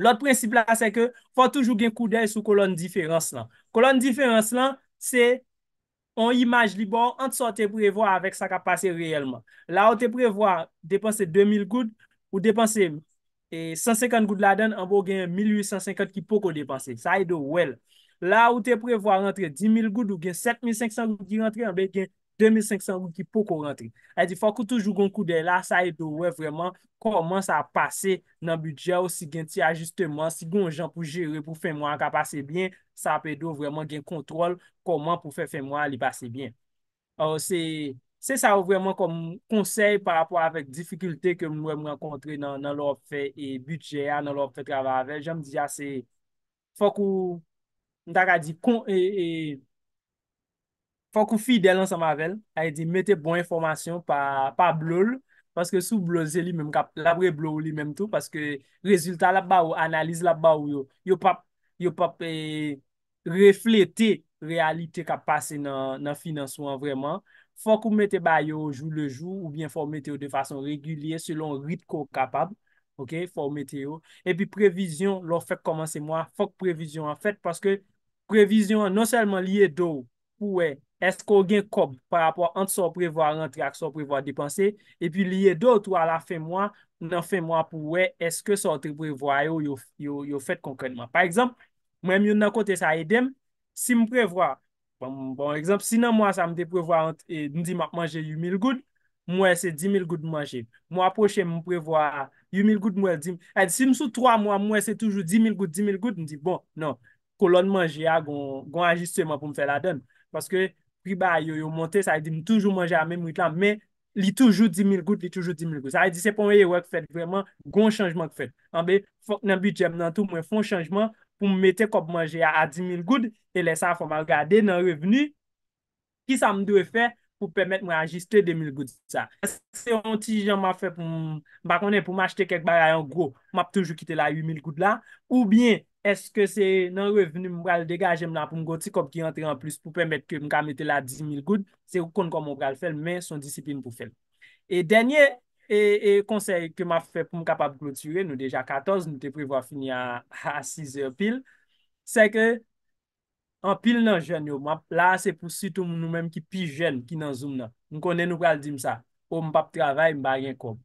Speaker 1: Lot prinsip la se ke fò toujou gen koude sou kolon diferans lan. Kolon diferans lan se on imaj li bon an te sote prevo avèk sa ka pase reyelman. La an te prevo avèk depanse 2000 gout ou depanse... E 150 gout la den, an pou gen 1850 ki pou kou depanse. Sa e do wel. La ou te prevo a rentre 10.000 gout, ou gen 7500 gout ki rentre, an pou gen 2500 gout ki pou kou rentre. E di fwa kou toujou kon kou de la, sa e do wel vreman. Koman sa pase nan budget ou si gen ti ajustement, si gen jen pou jere pou fe mwa ka pase bien. Sa pe do vreman gen kontrol koman pou fe fe mwa li pase bien. Ou se... se sa ou vreman kom konsey pa rapor avek difikulte ke m nou em renkontre nan lop fe e butje a nan lop fe traba avek, jan m diya se fok ou n tak a di fok ou fidel an sa mavel a e di mete bon informasyon pa blol, paske sou blose li menm kap, labre blou li menm tou paske rezultat la ba ou, analize la ba ou yo, yo pap eh, reflete realite kap pase nan finansyon vreman Fok ou mete ba yo jou le jou ou bien fok meteo de fason regulye selon rit ko kapab. Ok, fok meteo. E pi prevision, lò fèk koman se mwa, fok prevision an fèt. Paske prevision nan selman liye dò pou wè, esk kon gen kob par apwa ant so prevo a rentre ak so prevo a depanse. E pi liye dò, to ala fè mwa, nan fè mwa pou wè, esk ke so antre prevo a yo, yo fèt konkrenman. Par exemple, mwen mwen nan kote sa edem, si m prevo a, Bon, bon ekzamp, si nan mwa sa mde prevoa, nou eh, di mak manje yu mil goud, mwen ese di mil goud manje. Mwa aposhe mwen prevoa, yu mil goud mwen el di, edi si msou 3 mwa, mwen ese toujou di mil goud, di mil goud, nou di, bon, nan, kolon manje ya, gon anjistoyman pou mfe la den. Paske, pri ba, yo yo monte, sa yi di m toujou manje a men mwit lan, men, li toujou di mil goud, li toujou di mil goud. Sa yi di se pou mwen ye wek fèd, vreman, gon chanjman k fèd. Anbe, fok nan bidjem nan tou, mwen fon chanjman. pou mwete kop manje a 10 000 goud, e lesa fwa mwa gade nan revenu, ki sa mdwe fe pou pwemet mwa ajuste 2 000 goud sa. Se yon ti jan mwa fe pou mwa konen pou mwa achete kek baray an gro, mwa pou toujou kite la 8 000 goud la, ou bien, eske se nan revenu mwale degaje mla pou mwote kop ki yon tre an plus, pou pwemet ke mwa ka mette la 10 000 goud, se yon kon kon mwale fel, men son disipine pou fel. E denye... E, e konsey ke ma fe pou m kapap glotire, nou deja 14, nou te privo a fini a 6 e pil. Se ke, an pil nan jen yo, la se pou sitou m nou menm ki pi jen ki nan zoom nan. Nou konen nou pral di m sa, ou m pap travay m ba rien kob.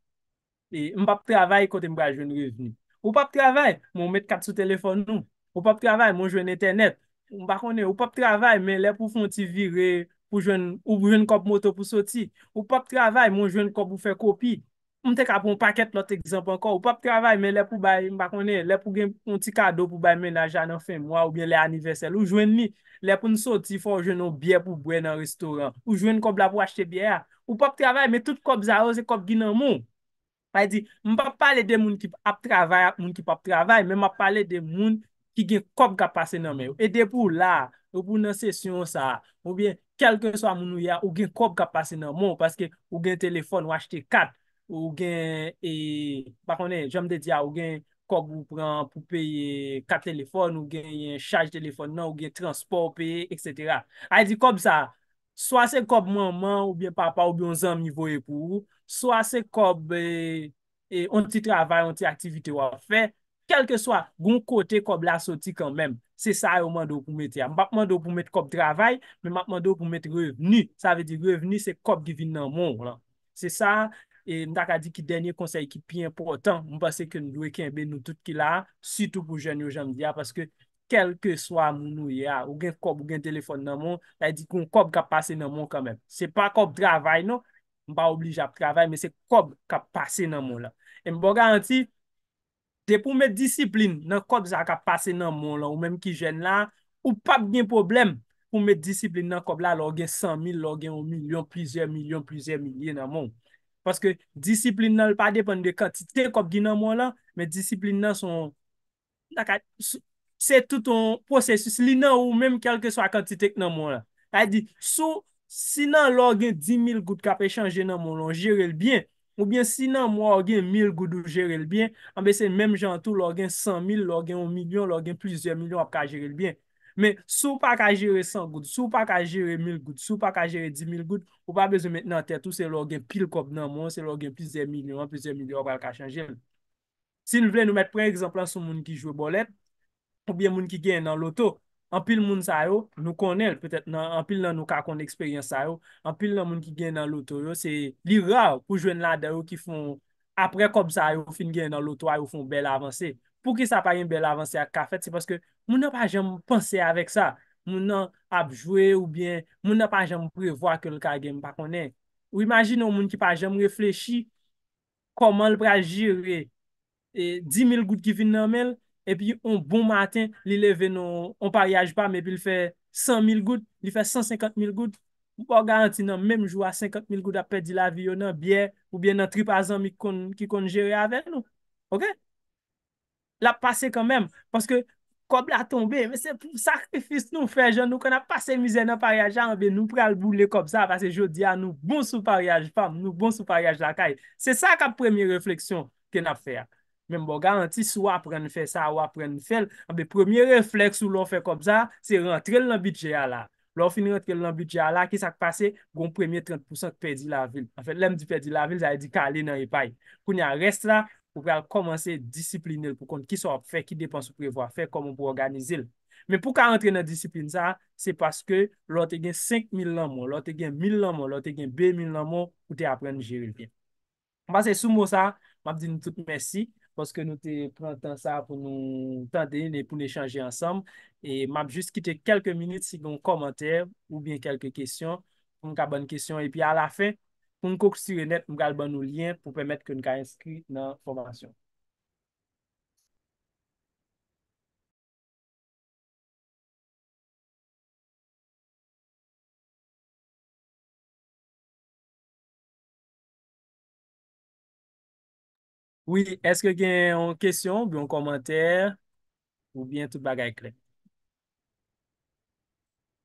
Speaker 1: E m pap travay kote m ba jen reveni. Ou pap travay, m ou met kat sou telefon nou. Ou pap travay, m ou jen internet. Ou m bak konen, ou pap travay, men lè pou fon ti vire, ou jen kob moto pou soti. Ou pap travay, m ou jen kob ou fe kopi. Mwen te kapon paket lot ekzamp ankon. Ou pap travay men lè pou bay, mbakone, lè pou gen un ti kado pou bay menaja nan femwa ou bien lè aniversel. Ou jwen ni, lè pou nou soti fò ou jwen nou biye pou bwen nan restoran. Ou jwen kòp la pou achete biye a. Ou pap travay men tout kòp zaro zè kòp gin nan moun. Faye di, mwen pa pale de moun ki ap travay ak moun ki pap travay, men ma pale de moun ki gen kòp ga pase nan mè. E depou la, epou nan sesyon sa, ou bien kelke so a moun ou ya, ou gen kòp ga pase nan moun, paske ou gen telefon ou achete kat, Ou gen, e... Bakonè, jèm de di a, ou gen, kok bou pran pou peye kat telefon, ou gen, yèn chaj telefon nan, ou gen, transport peye, etc. A y di kob sa, swa se kob maman, ou bien papa, ou bien onzan mivoye pou ou, swa se kob, e, anti-travay, e, anti-aktivite wap fe, kelke swa, goun kote, kob la soti kanmen. Se sa, yo mandou pou meti a. Mbak mandou pou meti kob travay, men mbak mandou pou meti reveni. Sa ve di reveni, se kob givin nan moun, lan. Se sa... E mda ka di ki denye konsey ki pi importan, mba se ke nou dwe kenbe nou tout ki la, sitou pou jen yo jan mdi ya, paske kelke swa mnou ya, ou gen kop ou gen telefon nan moun, la di kon kop ka pase nan moun kamen. Se pa kop travay nou, mba oblijap travay, me se kop ka pase nan moun la. E mbo garanti, te pou mwen disiplin nan kop za ka pase nan moun la, ou menm ki jen la, ou pap gen problem pou mwen disiplin nan kop la, lor gen 100.000, lor gen 1.000.000, 1.000.000, 1.000.000 nan moun. Paske disiplin nan l pa depan de kantitek op gina moun la, men disiplin nan son... Se touton posesus li nan ou menm kelke swa kantitek nan moun la. A di, sou, si nan lò gen 10.000 gout kapè chanje nan moun lò, jere l byen, ou bien si nan mò gen 1.000 gout dò jere l byen, an be se menm jantou lò gen 100.000, lò gen 1.000.000, lò gen 1.000.000 apka jere l byen. Men sou pa ka jere 100 gout, sou pa ka jere 1000 gout, sou pa ka jere 10 000 gout, ou pa bezo met nan tet ou se lor gen pil kop nan moun, se lor gen pizè minyon, pizè minyon, wakal ka chanjel. Si nou vle nou met preen egzemplan sou moun ki jwe bolet, ou biye moun ki gen nan loto, an pil moun sa yo, nou konel, an pil nan nou kakon eksperyens sa yo, an pil nan moun ki gen nan loto yo, se li raw pou jwen lada yo ki fon apre kop sa yo fin gen nan loto yo fon bel avanse. pou ki sa pa yon bel avanse a kafet, se paske moun nan pa jom panse avek sa, moun nan apjwe ou bien, moun nan pa jom prevoa ke l ka genm pa konen. Ou imagine ou moun ki pa jom reflechi koman l pra jire 10.000 e, gout ki fin nan men, e pi yon bon matin, li leve nou, on pa yaj pa, me pi l fe 100.000 gout, li fe 150.000 gout, ou pa garanti nan menjou a 50.000 gout ap pedi la viyon nan biye, ou biye nan tripazan mi kon jire avek nou. Ok? La pase kanmem, paske kob la tombe, me se pou sakrifis nou fe jen nou, kon ap pase mizè nan pari ajan, anbe nou pral boule kob sa, pase jodi a nou bon sou pari ajan fam, nou bon sou pari ajan lakay. Se sa ka premi refleksyon ken ap fe a. Membo garanti sou ap renne fe sa, ou ap renne fel, anbe premi refleks ou lò fe kob sa, se rentre l lombidje a la. Lò fin rentre l lombidje a la, ki sak pase, goun premi 30% pedi la vil. Anfe lèm di pedi la vil, zay di kalé nan epay. Koun ya reste la, pou pral komanse disipline l pou kont ki so ap fe, ki depan se prevo a fe, koman pou organize l. Men pou ka antre nan disipline sa, se paske lor te gen 5.000 nanmou, lor te gen 1.000 nanmou, lor te gen 2.000 nanmou, pou te apren njere l bien. Mpase sou mou sa, map di nou tout mersi, poske nou te pran tan sa pou nou tante, pou nou chanje ansam, e map just kite kelke minute, si gen un komantè, ou bien kelke kesyon, mk aban kesyon, e pi a la fe, mwen kouk si genet mwen kal ban nou lyen pou pwemet ke mwen ka inskri nan pwemasyon.
Speaker 2: Oui, eske gen yon
Speaker 1: kesyon bi yon komenter ou bien tout bagay kre.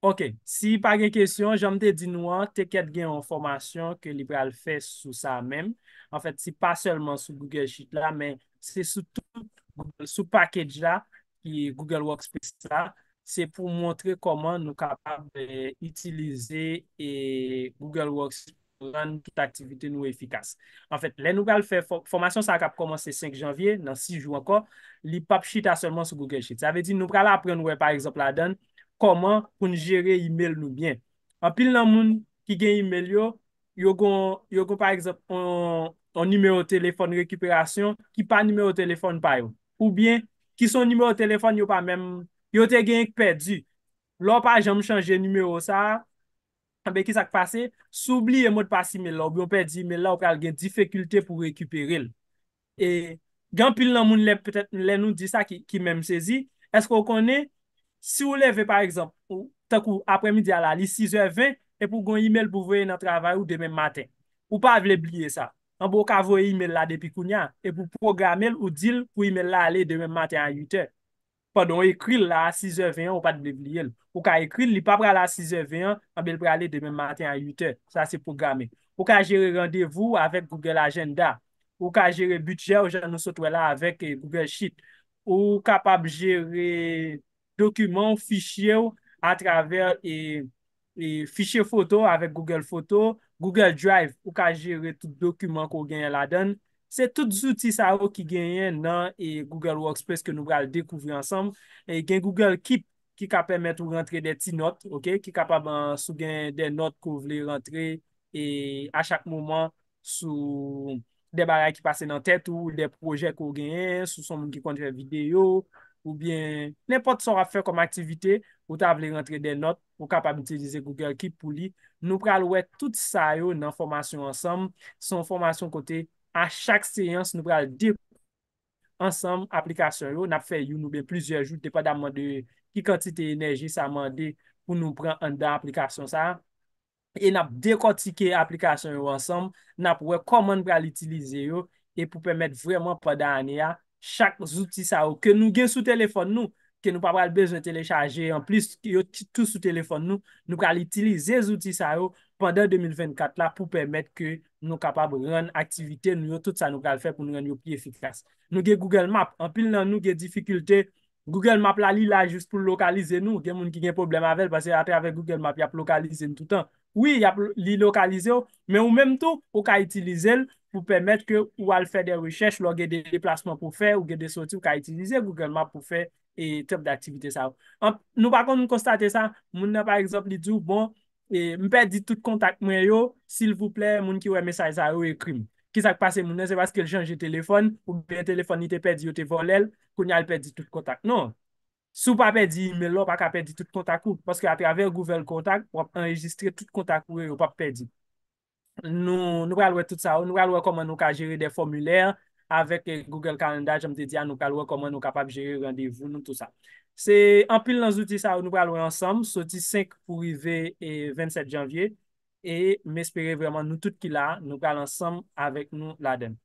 Speaker 1: Ok, si pa gen kèsyon, jèm te di nou an, te ket gen an formasyon ke li pral fè sou sa mèm. An fèt, si pa sèlman sou Google Sheet la, mè, se sou tout, sou pakèdja ki Google Workspace la, se pou mwontre koman nou kapab itilize eh, e eh, Google Workspace run kit aktivite nou efikase. An fèt, le nou pral fè, formasyon sa kap komanse 5 janvye, nan 6 jou anko, li pop sheet a sèlman sou Google Sheet. Sa vè di nou pral apren nou e par exemple adan, koman pou ni jere e-mail nou bien. An pil nan moun ki gen e-mail yo, yo kon, yo kon pa eksept, an, an nimeyo telefon rekuperasyon, ki pa nimeyo telefon pa yo. Ou bien, ki son nimeyo telefon yo pa men, yo te gen ek pedi. Lo pa jen mou chanje e-nimeyo sa, an be ki sak pase, soubli e mou de pase e-mail la, ou bi yo pedi e-mail la, ou ka al gen difekulte pou rekuperil. E, gen pil nan moun, le nou di sa ki men msezi, esko konen, Si ou leve, par exemple, tak ou apremi di ala li 6h20, e pou gwen email pou voye nan travay ou demen matin. Ou pa vle bliye sa. An pou ka voye email la depi kounya, e pou programe l ou dil pou email la ale demen matin an 8h. Padon ekri l la 6h20 ou pa vle bliye l. Ou ka ekri l li pa pral la 6h20, an bel pral ale demen matin an 8h. Sa se programe. Ou ka jere rendez-vous avek Google Agenda. Ou ka jere budget ou jere nou sotwe la avek eh, Google Sheet. Ou kapab jere... dokumen ou fichye ou a traver e fichye foto avek Google Photo, Google Drive ou ka jere tout dokumen ko genye la den. Se tout zouti sa ou ki genye nan e Google Workspace ke nou bral dekouvre ansam. Gen Google Keep ki ka pemet ou rentre de ti not, ok? Ki ka paban sou genye de not ko vle rentre e a chak mouman sou de baray ki pase nan tet ou de proje ko genye sou som moun ki kontre video Ou bien, nèmpote sa wap fè kom aktivite, ou tab le rentre de not, ou kapab itilize Google Kip pou li, nou pral wè tout sa yo nan formasyon ansam. Son formasyon kote, a chak seyans, nou pral dekote ansam aplikasyon yo. Nap fè yon nou ben plizye jout, te pa damande ki kantite enerji sa amande pou nou pran an da aplikasyon sa. E nap dekotike aplikasyon yo ansam, nap wè koman pral itilize yo, e pou pwemet vreman pa danye a. chak zouti sa yo, ke nou gen sou telefon nou, ke nou pa pral bezon telechaje, en plis, ki yo tout sou telefon nou, nou kal itilize zouti sa yo pandan 2024 la pou permette ke nou kapab ren aktivite, nou yo tout sa nou kal fe pou ren yo piye fikras. Nou gen Google Map, an pil nan nou gen difikulte, Google Map la li la just pou lokalize nou, gen moun ki gen problem avèl, pasè atè avè Google Map, yap lokalize nou toutan. Oui, yap li lokalize yo, men ou menm tou, ou ka itilize lè, pou permèt ke ou al fè de rechèche, lò gè de deplasman pou fè, ou gè de soti ou ka itilize Google Map pou fè, et tèp d'aktivite sa ou. Nou pa kon nou konstate sa, moun nan par exemple li djou, bon, e, m pè di tout kontak mwen yo, sil voup lè moun ki wè mesaj za ou e krim. Ki sak pase moun nan, se bas ke jange telefon, ou gè telefon ite pè di yo te volel, kon yal pè di tout kontak. Non, sou pa pè di email lò, pa ka pè di tout kontak ou, paske aprave Google kontak, wap enregistre tout kontak ou yo pa pè di. Nou pralwe tout sa ou, nou pralwe koman nou ka jere de formulè, avèk e Google Calendar, jom te diya, ah, nou pralwe koman nou kapab jere randevou nou tout sa. Se ampil nan zouti sa ou, nou pralwe ansam, soti 5 pou rive 27 e janvye, e mespere vreman nou tout ki la, nou pralwe ansam avèk nou la den.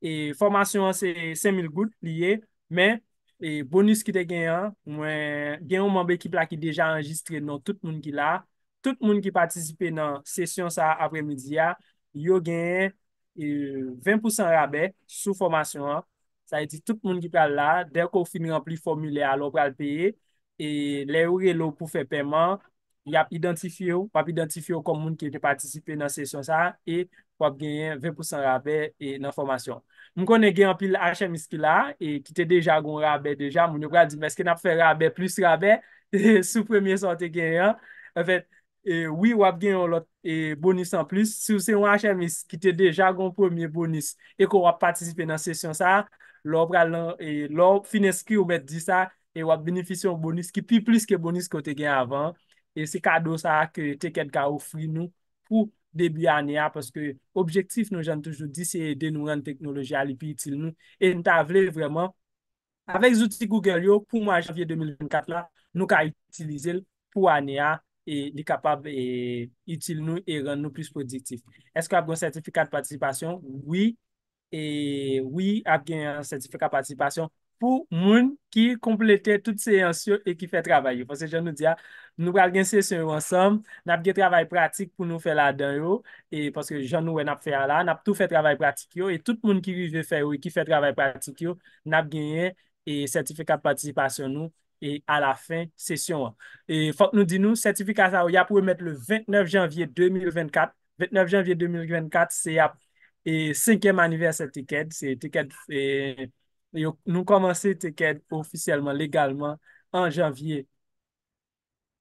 Speaker 1: E formasyon se 5000 gout liye, men e bonus ki te gen an, gen an mambè ki plak ki deja anjistre nou tout moun ki la, tout moun ki patisipe nan sesyon sa apre midi ya, yo genye 20% rabe sou formasyon an. Sa e di tout moun ki pral la, der ko finir an pli formule alo pral peye, e le ou re lo pou fe peman, yap identifyo, pap identifyo kom moun ki te patisipe nan sesyon sa, e pap genye 20% rabe e, nan formasyon. Moun konen genye an pil HMS ki la, e kite deja goun rabe deja, moun yo pral di, mè skè na pou fe rabe, plus rabe, sou premye sante genye an. En fèt, E oui, wap gen yon lot e, bonus en plus. Si ou se yon HMS ki te deja yon premier bonus e ko wap patisipe nan sesyon sa, lop e, fineski ou bet di sa e wap benefisyon bonus ki pi plus ke bonus ko te gen avan. E se kado sa ke teked ka ofri nou pou debi ane a. Paske objektif nou jan toujou di se de nou ren teknoloji alipi itil nou. E nou ta vle vreman. Avek zouti Google yo, pou mwa javye 2014 la, nou ka itilize l pou ane a. E li kapab util e, nou e ron nou plus prodiktif. Eske ap gwen sertifikat patisipasyon? E, oui, ap genyen sertifikat patisipasyon pou moun ki komplete tout seans yo e ki fe trabay yo. Pwese jen nou diya, nou pral genye sey seyo ansam, nap genye trabay pratik pou nou fe la den yo e pwese jen nou we nap fe ala, nap tou fe trabay pratik yo e tout moun ki ri ve fe yo e ki fe trabay pratik yo, nap genye sertifikat patisipasyon nou e a la fin sesyon an. E fok nou di nou, sertifikasyon a ou ya pou emet le 29 janvye 2024, 29 janvye 2024, se ya, e 5e maniversel te ked, se te ked, e nou komanse te ked ofisyelman, legalman, an janvye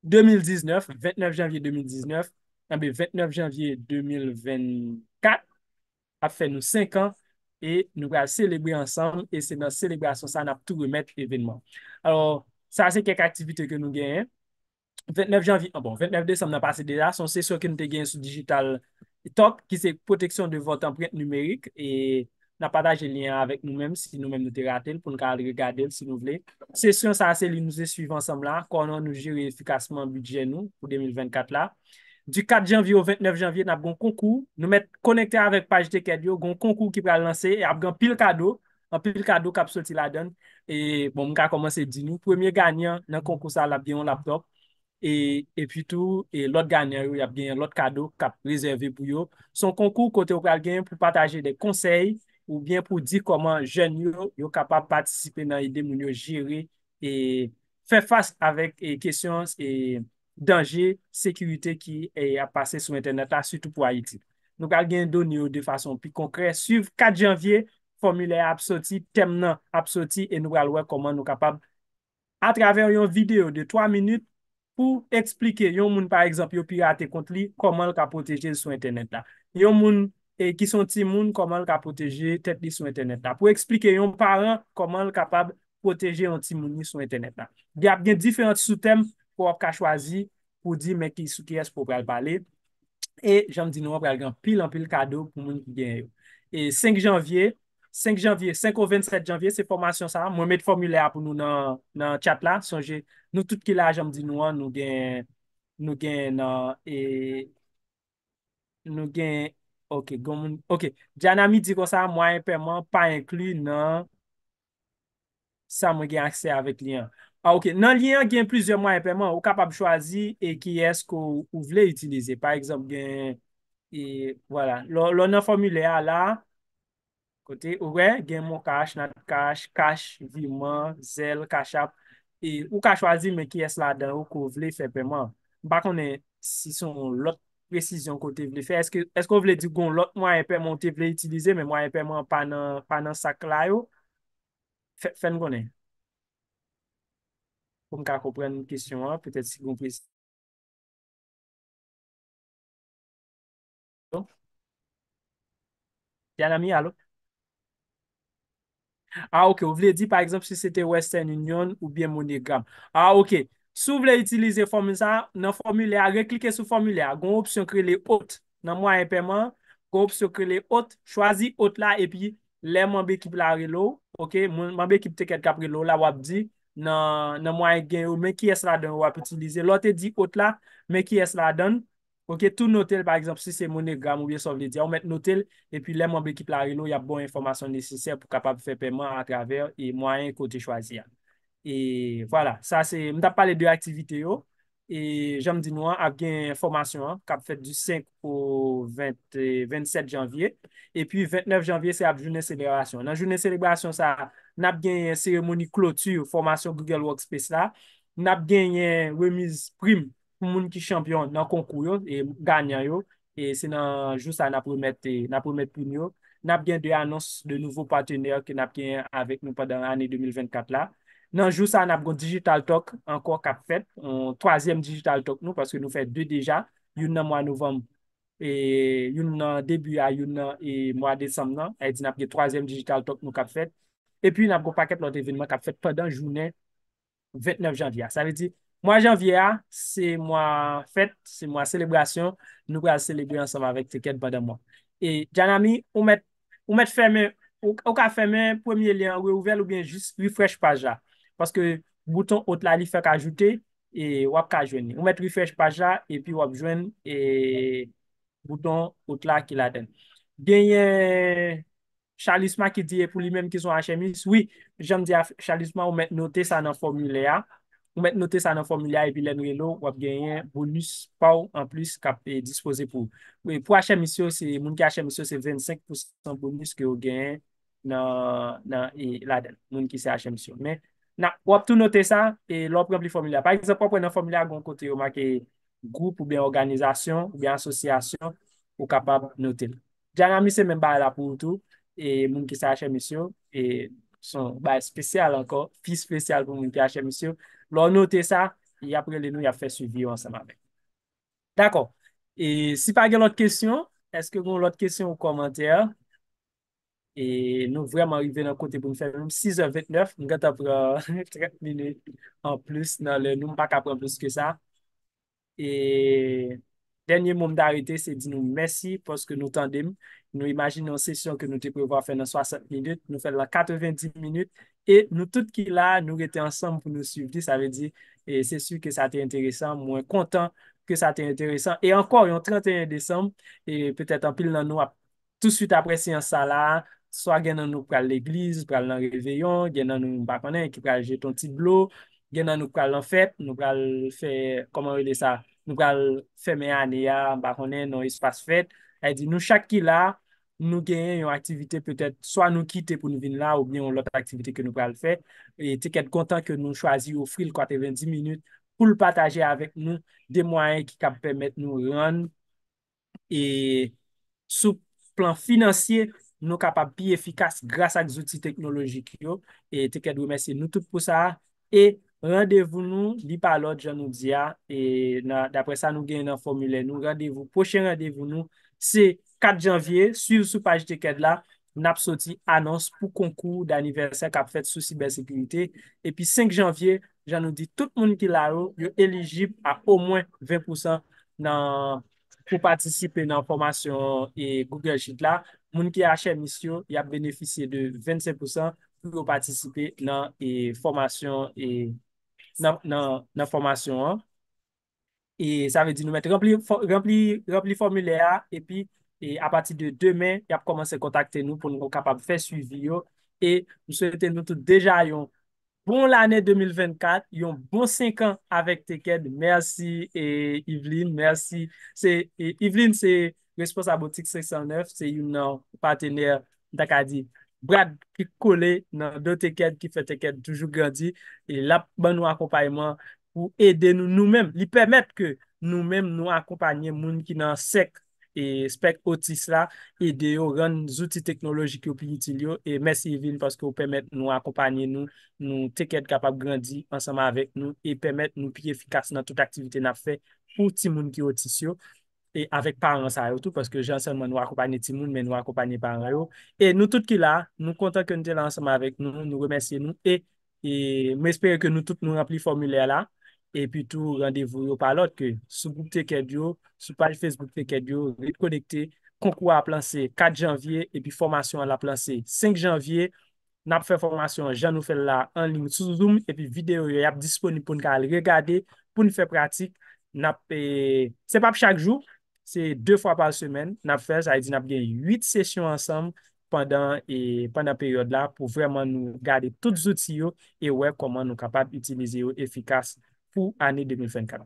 Speaker 1: 2019, 29 janvye 2019, an be 29 janvye 2024, a fe nou 5 an, e nou ga selebri ansan, e se nan selebrasyon sa, an ap tou remet evenman. Alors, Sa ase kek aktivite ke nou genye. 29 janvi, bon 29 decem nan pase deja, son sesyon ke nou te genye sou digital top, ki se proteksyon de votan prent numerik, e nan pataje lyen avèk nou menm si nou menm nou te rate l pou nou kanal regade l si nou vle. Sesyon sa ase li nou se suivan samla, konon nou jiri efikasman bidjen nou pou 2024 la. Du 4 janvi ou 29 janvi nan bon konkou, nou met konekte avèk pajite kèd yo, gon konkou ki pral lansè, e apgan pil kado, an pil kado kapsol si la dene, E, bon, mwen ka komanse di nou, premye ganyan nan konkou sa la biyon la prop e, e pi tout, e lout ganyan yo, lout kado ka prezerve pou yo. Son konkou kote yo kal gen pou pataje de konsey ou bien pou di koman jen yo, yo kapap patisipe nan ide moun yo jere e fe fas avèk e kesyon, e dange, sekirite ki a pase sou interneta, sütou pou Haiti. Nou kal gen don yo de fason pi konkre, suv 4 janvye, formule a apsoti tem nan apsoti e nou gwa lwek koman nou kapab a traver yon video de 3 minute pou eksplike yon moun par eksempio pirate kont li koman l ka proteje sou internet la. Yon moun ki son ti moun koman l ka proteje tet li sou internet la. Pou eksplike yon paran koman l kapab proteje yon ti moun sou internet la. Gya ap gen diferent sou tem pou ap ka chwazi pou di men ki sou kyes pou gwa l bale. E janm di nou wap gwa l gen pil an pil kado koman gen yo. E 5 janvye 5 janvye, 5 ou 27 janvye, se poman syon sa, mwen met formule a pou nou nan chat la. Son je, nou tout ki la jom di nou an, nou gen, nou gen nan, e, nou gen, ok, gomoun, ok. Djanami di kon sa, mwen epèman pa inklu nan, sa mwen gen aksè avèk liyan. A, ok, nan liyan gen plizye mwen epèman, ou kapab chwazi e ki esk ou vle itilize. Par exemple, gen, e, wala, lò nan formule a la. Ouwe, gen mou kache, nat kache, kache, viman, zel, kache ap, e, ou kache wazi men ki es la den ou kou vle fe pèman. Bako ne, si son lot prezisyon kou te vle fe, eske ou vle di goun lot mwa e pèman te vle itilize, mwen mwa e pèman panan saklayo,
Speaker 2: fèn gounen. Ou mka kou pren kisyon an, petè si goun prezisyon. Yan ami alo? A, ah, ok, ou vle di par
Speaker 1: exemple si se te Western Union ou bien MoneyGram. Ah, a, ok, sou vle itilize formule sa, nan formule a, reklike sou formule a, goun opsyon kre le hot, nan mwen e peman, goun opsyon kre le hot, chwazi hot la, epi le mwen be kip la relo, ok, mwen be kip tek et kap relo, la wap di, nan mwen e gen ou, men ki es la den wap itilize, lote di hot la, men ki es la den. Ok, tout notel, par exemple, si se mounen gram ou ye sovle diyan, ou met notel, e pi le mounbe ekip la reno, ya bon informasyon neseser pou kapap fe pèman akraver e mwanyen kote chwaziyan. E, wala, sa se, mdap pale de aktivite yo, e, janm di nou an, ap gen informasyon, kap fet du 5 ou 27 janvye, e pi 29 janvye, se ap jounen senebrasyon. Nan jounen senebrasyon sa, nap gen seremoni klotu ou formasyon Google Workspace la, nap gen remis prim, pou moun ki chanpyon nan konkou yo, e ganyan yo, e se nan jousa nan promette, nan promette pou nyo, nan ap gen dey anons de nouvo partener, ke nan ap gen avek nou padan ane 2024 la, nan jousa nan ap gen digital talk, anko kap fet, an 3e digital talk nou, paske nou fet 2 deja, yon nan mwa novem, e yon nan debu a yon nan, e mwa desam nan, e di nan ap gen 3e digital talk nou kap fet, e pi nan ap gen paket lot evenman kap fet, padan jounen 29 janvya, sa ve di, Mwa janvye a, se mwa fèt, se mwa selebrasyon, nou pre a selebré ansanm avèk te kèd banan mwa. E janami, ou mèt fèmè, ou ka fèmè, pwèmye lè an re-ouvèl ou bèn jist rifrej paja. Paske bouton otla li fèk ajoutè, e wap kajwen. Ou mèt rifrej paja, e pi wap jwen, e bouton otla ki la den. Gen yè, Charles Isma ki diye pou li mèm ki son HMS, oui, jen mè diye Charles Isma ou mèt notè sa nan formule a, Ou met note sa nan formilya epi le nouye lo, wap genyen bonus pa ou an plus ka pe dispose pou. Ou e pou HMSYO, moun ki HMSYO se 25% bonus ki ou genyen nan laden, moun ki se HMSYO. Men, wap tou note sa, e lopran pli formilya. Par ek sepon pou nan formilya goun kote yo, mak e goup ou ben organizasyon ou ben asosyasyon, ou kapab note. Jan amise men ba la pou ou tou, e moun ki se HMSYO, e son ba spesyal anko, fi spesyal pou moun ki HMSYO. lor note sa, y e apre le nou y a fe suivi yon seman vek. Dako, e si page lout kesyon, eske roun lout kesyon ou komantèr, e nou vreman rive nan kote pou mwen fèm, 6 an 29, mwen gata pran 30 minit an plus nan le nou, mwen baka pran plus ke sa, e denye mounm darite, se di nou mesi, poske nou tandem, nou imagine yon sesyon ke nou te prevo a fè nan 60 minit, nou fè nan 90 minit, E nou tout ki la, nou rete ansanm pou nou suivi, sa ve di, e se su ke sa te interesan, mwen kontan, ke sa te interesan. E ankor yon 31 Desem, e petet an pil nan nou a tout süt apresi an sa la, so a gen nan nou pral l'eglise, pral nan reveyon, gen nan nou bakonnen ki pral jeton tit blo, gen nan nou pral l'anfet, nou pral, fe, koman re de sa, nou pral feme aneya, bakonnen nou espas fet, e di nou chak ki la, Nou genyen yon aktivite peut-et swa nou kite pou nou vin la ou gnen yon lot aktivite ke nou pral fe. Te ket kontan ke nou chwazi ou fril kote 20 minute pou l pataje avèk nou de mwayen ki kap pèmèt nou ron e sou plan finansye nou kap ap pi efikas grasa k zouti teknolojik yo. Te ket wèmèsi nou tout pou sa. E randevou nou, li palot jan nou diya, e dapre sa nou genyen nan formule nou randevou. Pochè randevou nou, se 4 janvye, suiv sou page de kèd la, moun ap soti anons pou konkou d'anniversèk ap fèt sou cybersekurite, epi 5 janvye, jan nou di tout moun ki laro, yo elegib ap au mwen 20% nan pou patisipe nan formasyon e Google Sheet la. Moun ki achè misyon, ya beneficye de 25% pou patisipe nan formasyon nan formasyon an. E sa ve di nou met rempli formulè a, epi E a pati de demen, yap komanse kontakte nou pou nou kapab fe suivi yo. E nou souwete nou tou deja yon bon l'anè 2024, yon bon 5 an avèk tekèd. Mersi e Yveline, mersi. E, Yveline se responsabotik 609, se yon nan euh, patenè dakadi. Brad ki kole nan do tekèd ki fe tekèd toujou gandhi. E la ban nou akopayman pou ede nou nou mèm. Li pèmèt ke nou mèm nou akopanyen moun ki nan sek E spek otis la, ede yo ran zouti teknoloji ki yo pin util yo, e mersi yi vin paske yo pemet nou akopanyen nou, nou tek et kapap grandi ansama avek nou, e pemet nou piyefikas nan tout aktivite na fe pou ti moun ki otis yo, e avek parents a yo tout, paske jansan man nou akopanyen ti moun, men nou akopanyen parents a yo, e nou tout ki la, nou kontan ke nou tel ansama avek nou, nou remensye nou, e, e mespere ke nou tout nou rempli formula la, E pi tou randevou yo pa lot ke sou group teke diyo, sou page Facebook teke diyo, re-konekte, konkou a planse 4 janvye, e pi formasyon a la planse 5 janvye. Nap fe formasyon jan nou fe la an limi sou zoom, e pi videyo yo yap disponib pou nou ka al regade, pou nou fe pratik. Nap, se pa pou chak jou, se 2 fwa pa l semen, nap fe, sa yi di nap gen 8 sesyon ansam, pandan period la pou vreman nou gade tout zouti yo, e wek koman nou kapab utilize yo efikas yo. pou ane 2024.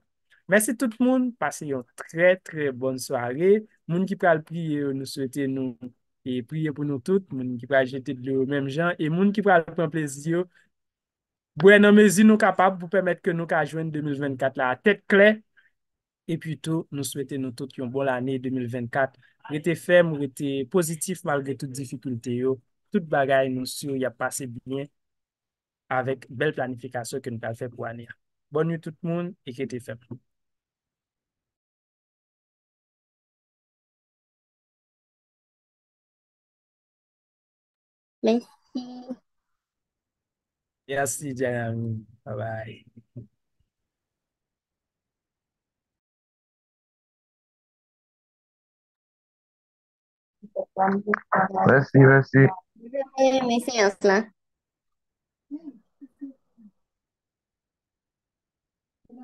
Speaker 1: Mèsi tout moun, pase yon tre tre bon soare, moun ki pral prie yo, nou souwete nou, e prie pou nou tout, moun ki pral jete dlo ou mèm jan, e moun ki pral pran plezio, bwen anmezi nou kapap, pou pèmet ke nou ka jwen 2024 la, tek kle, e pwito nou souwete nou tout yon bon l'ane 2024, rete fem, rete pozitif, malre tout difikulte yo, tout bagay nou sou, ya pase bine,
Speaker 2: avèk bel planifikasyon ke nou kal fè pou ane ya. Bonne nuit tout le monde et qu'était fait. Merci. Merci, Diane. Bye bye.
Speaker 4: Merci, merci. Mes séances là.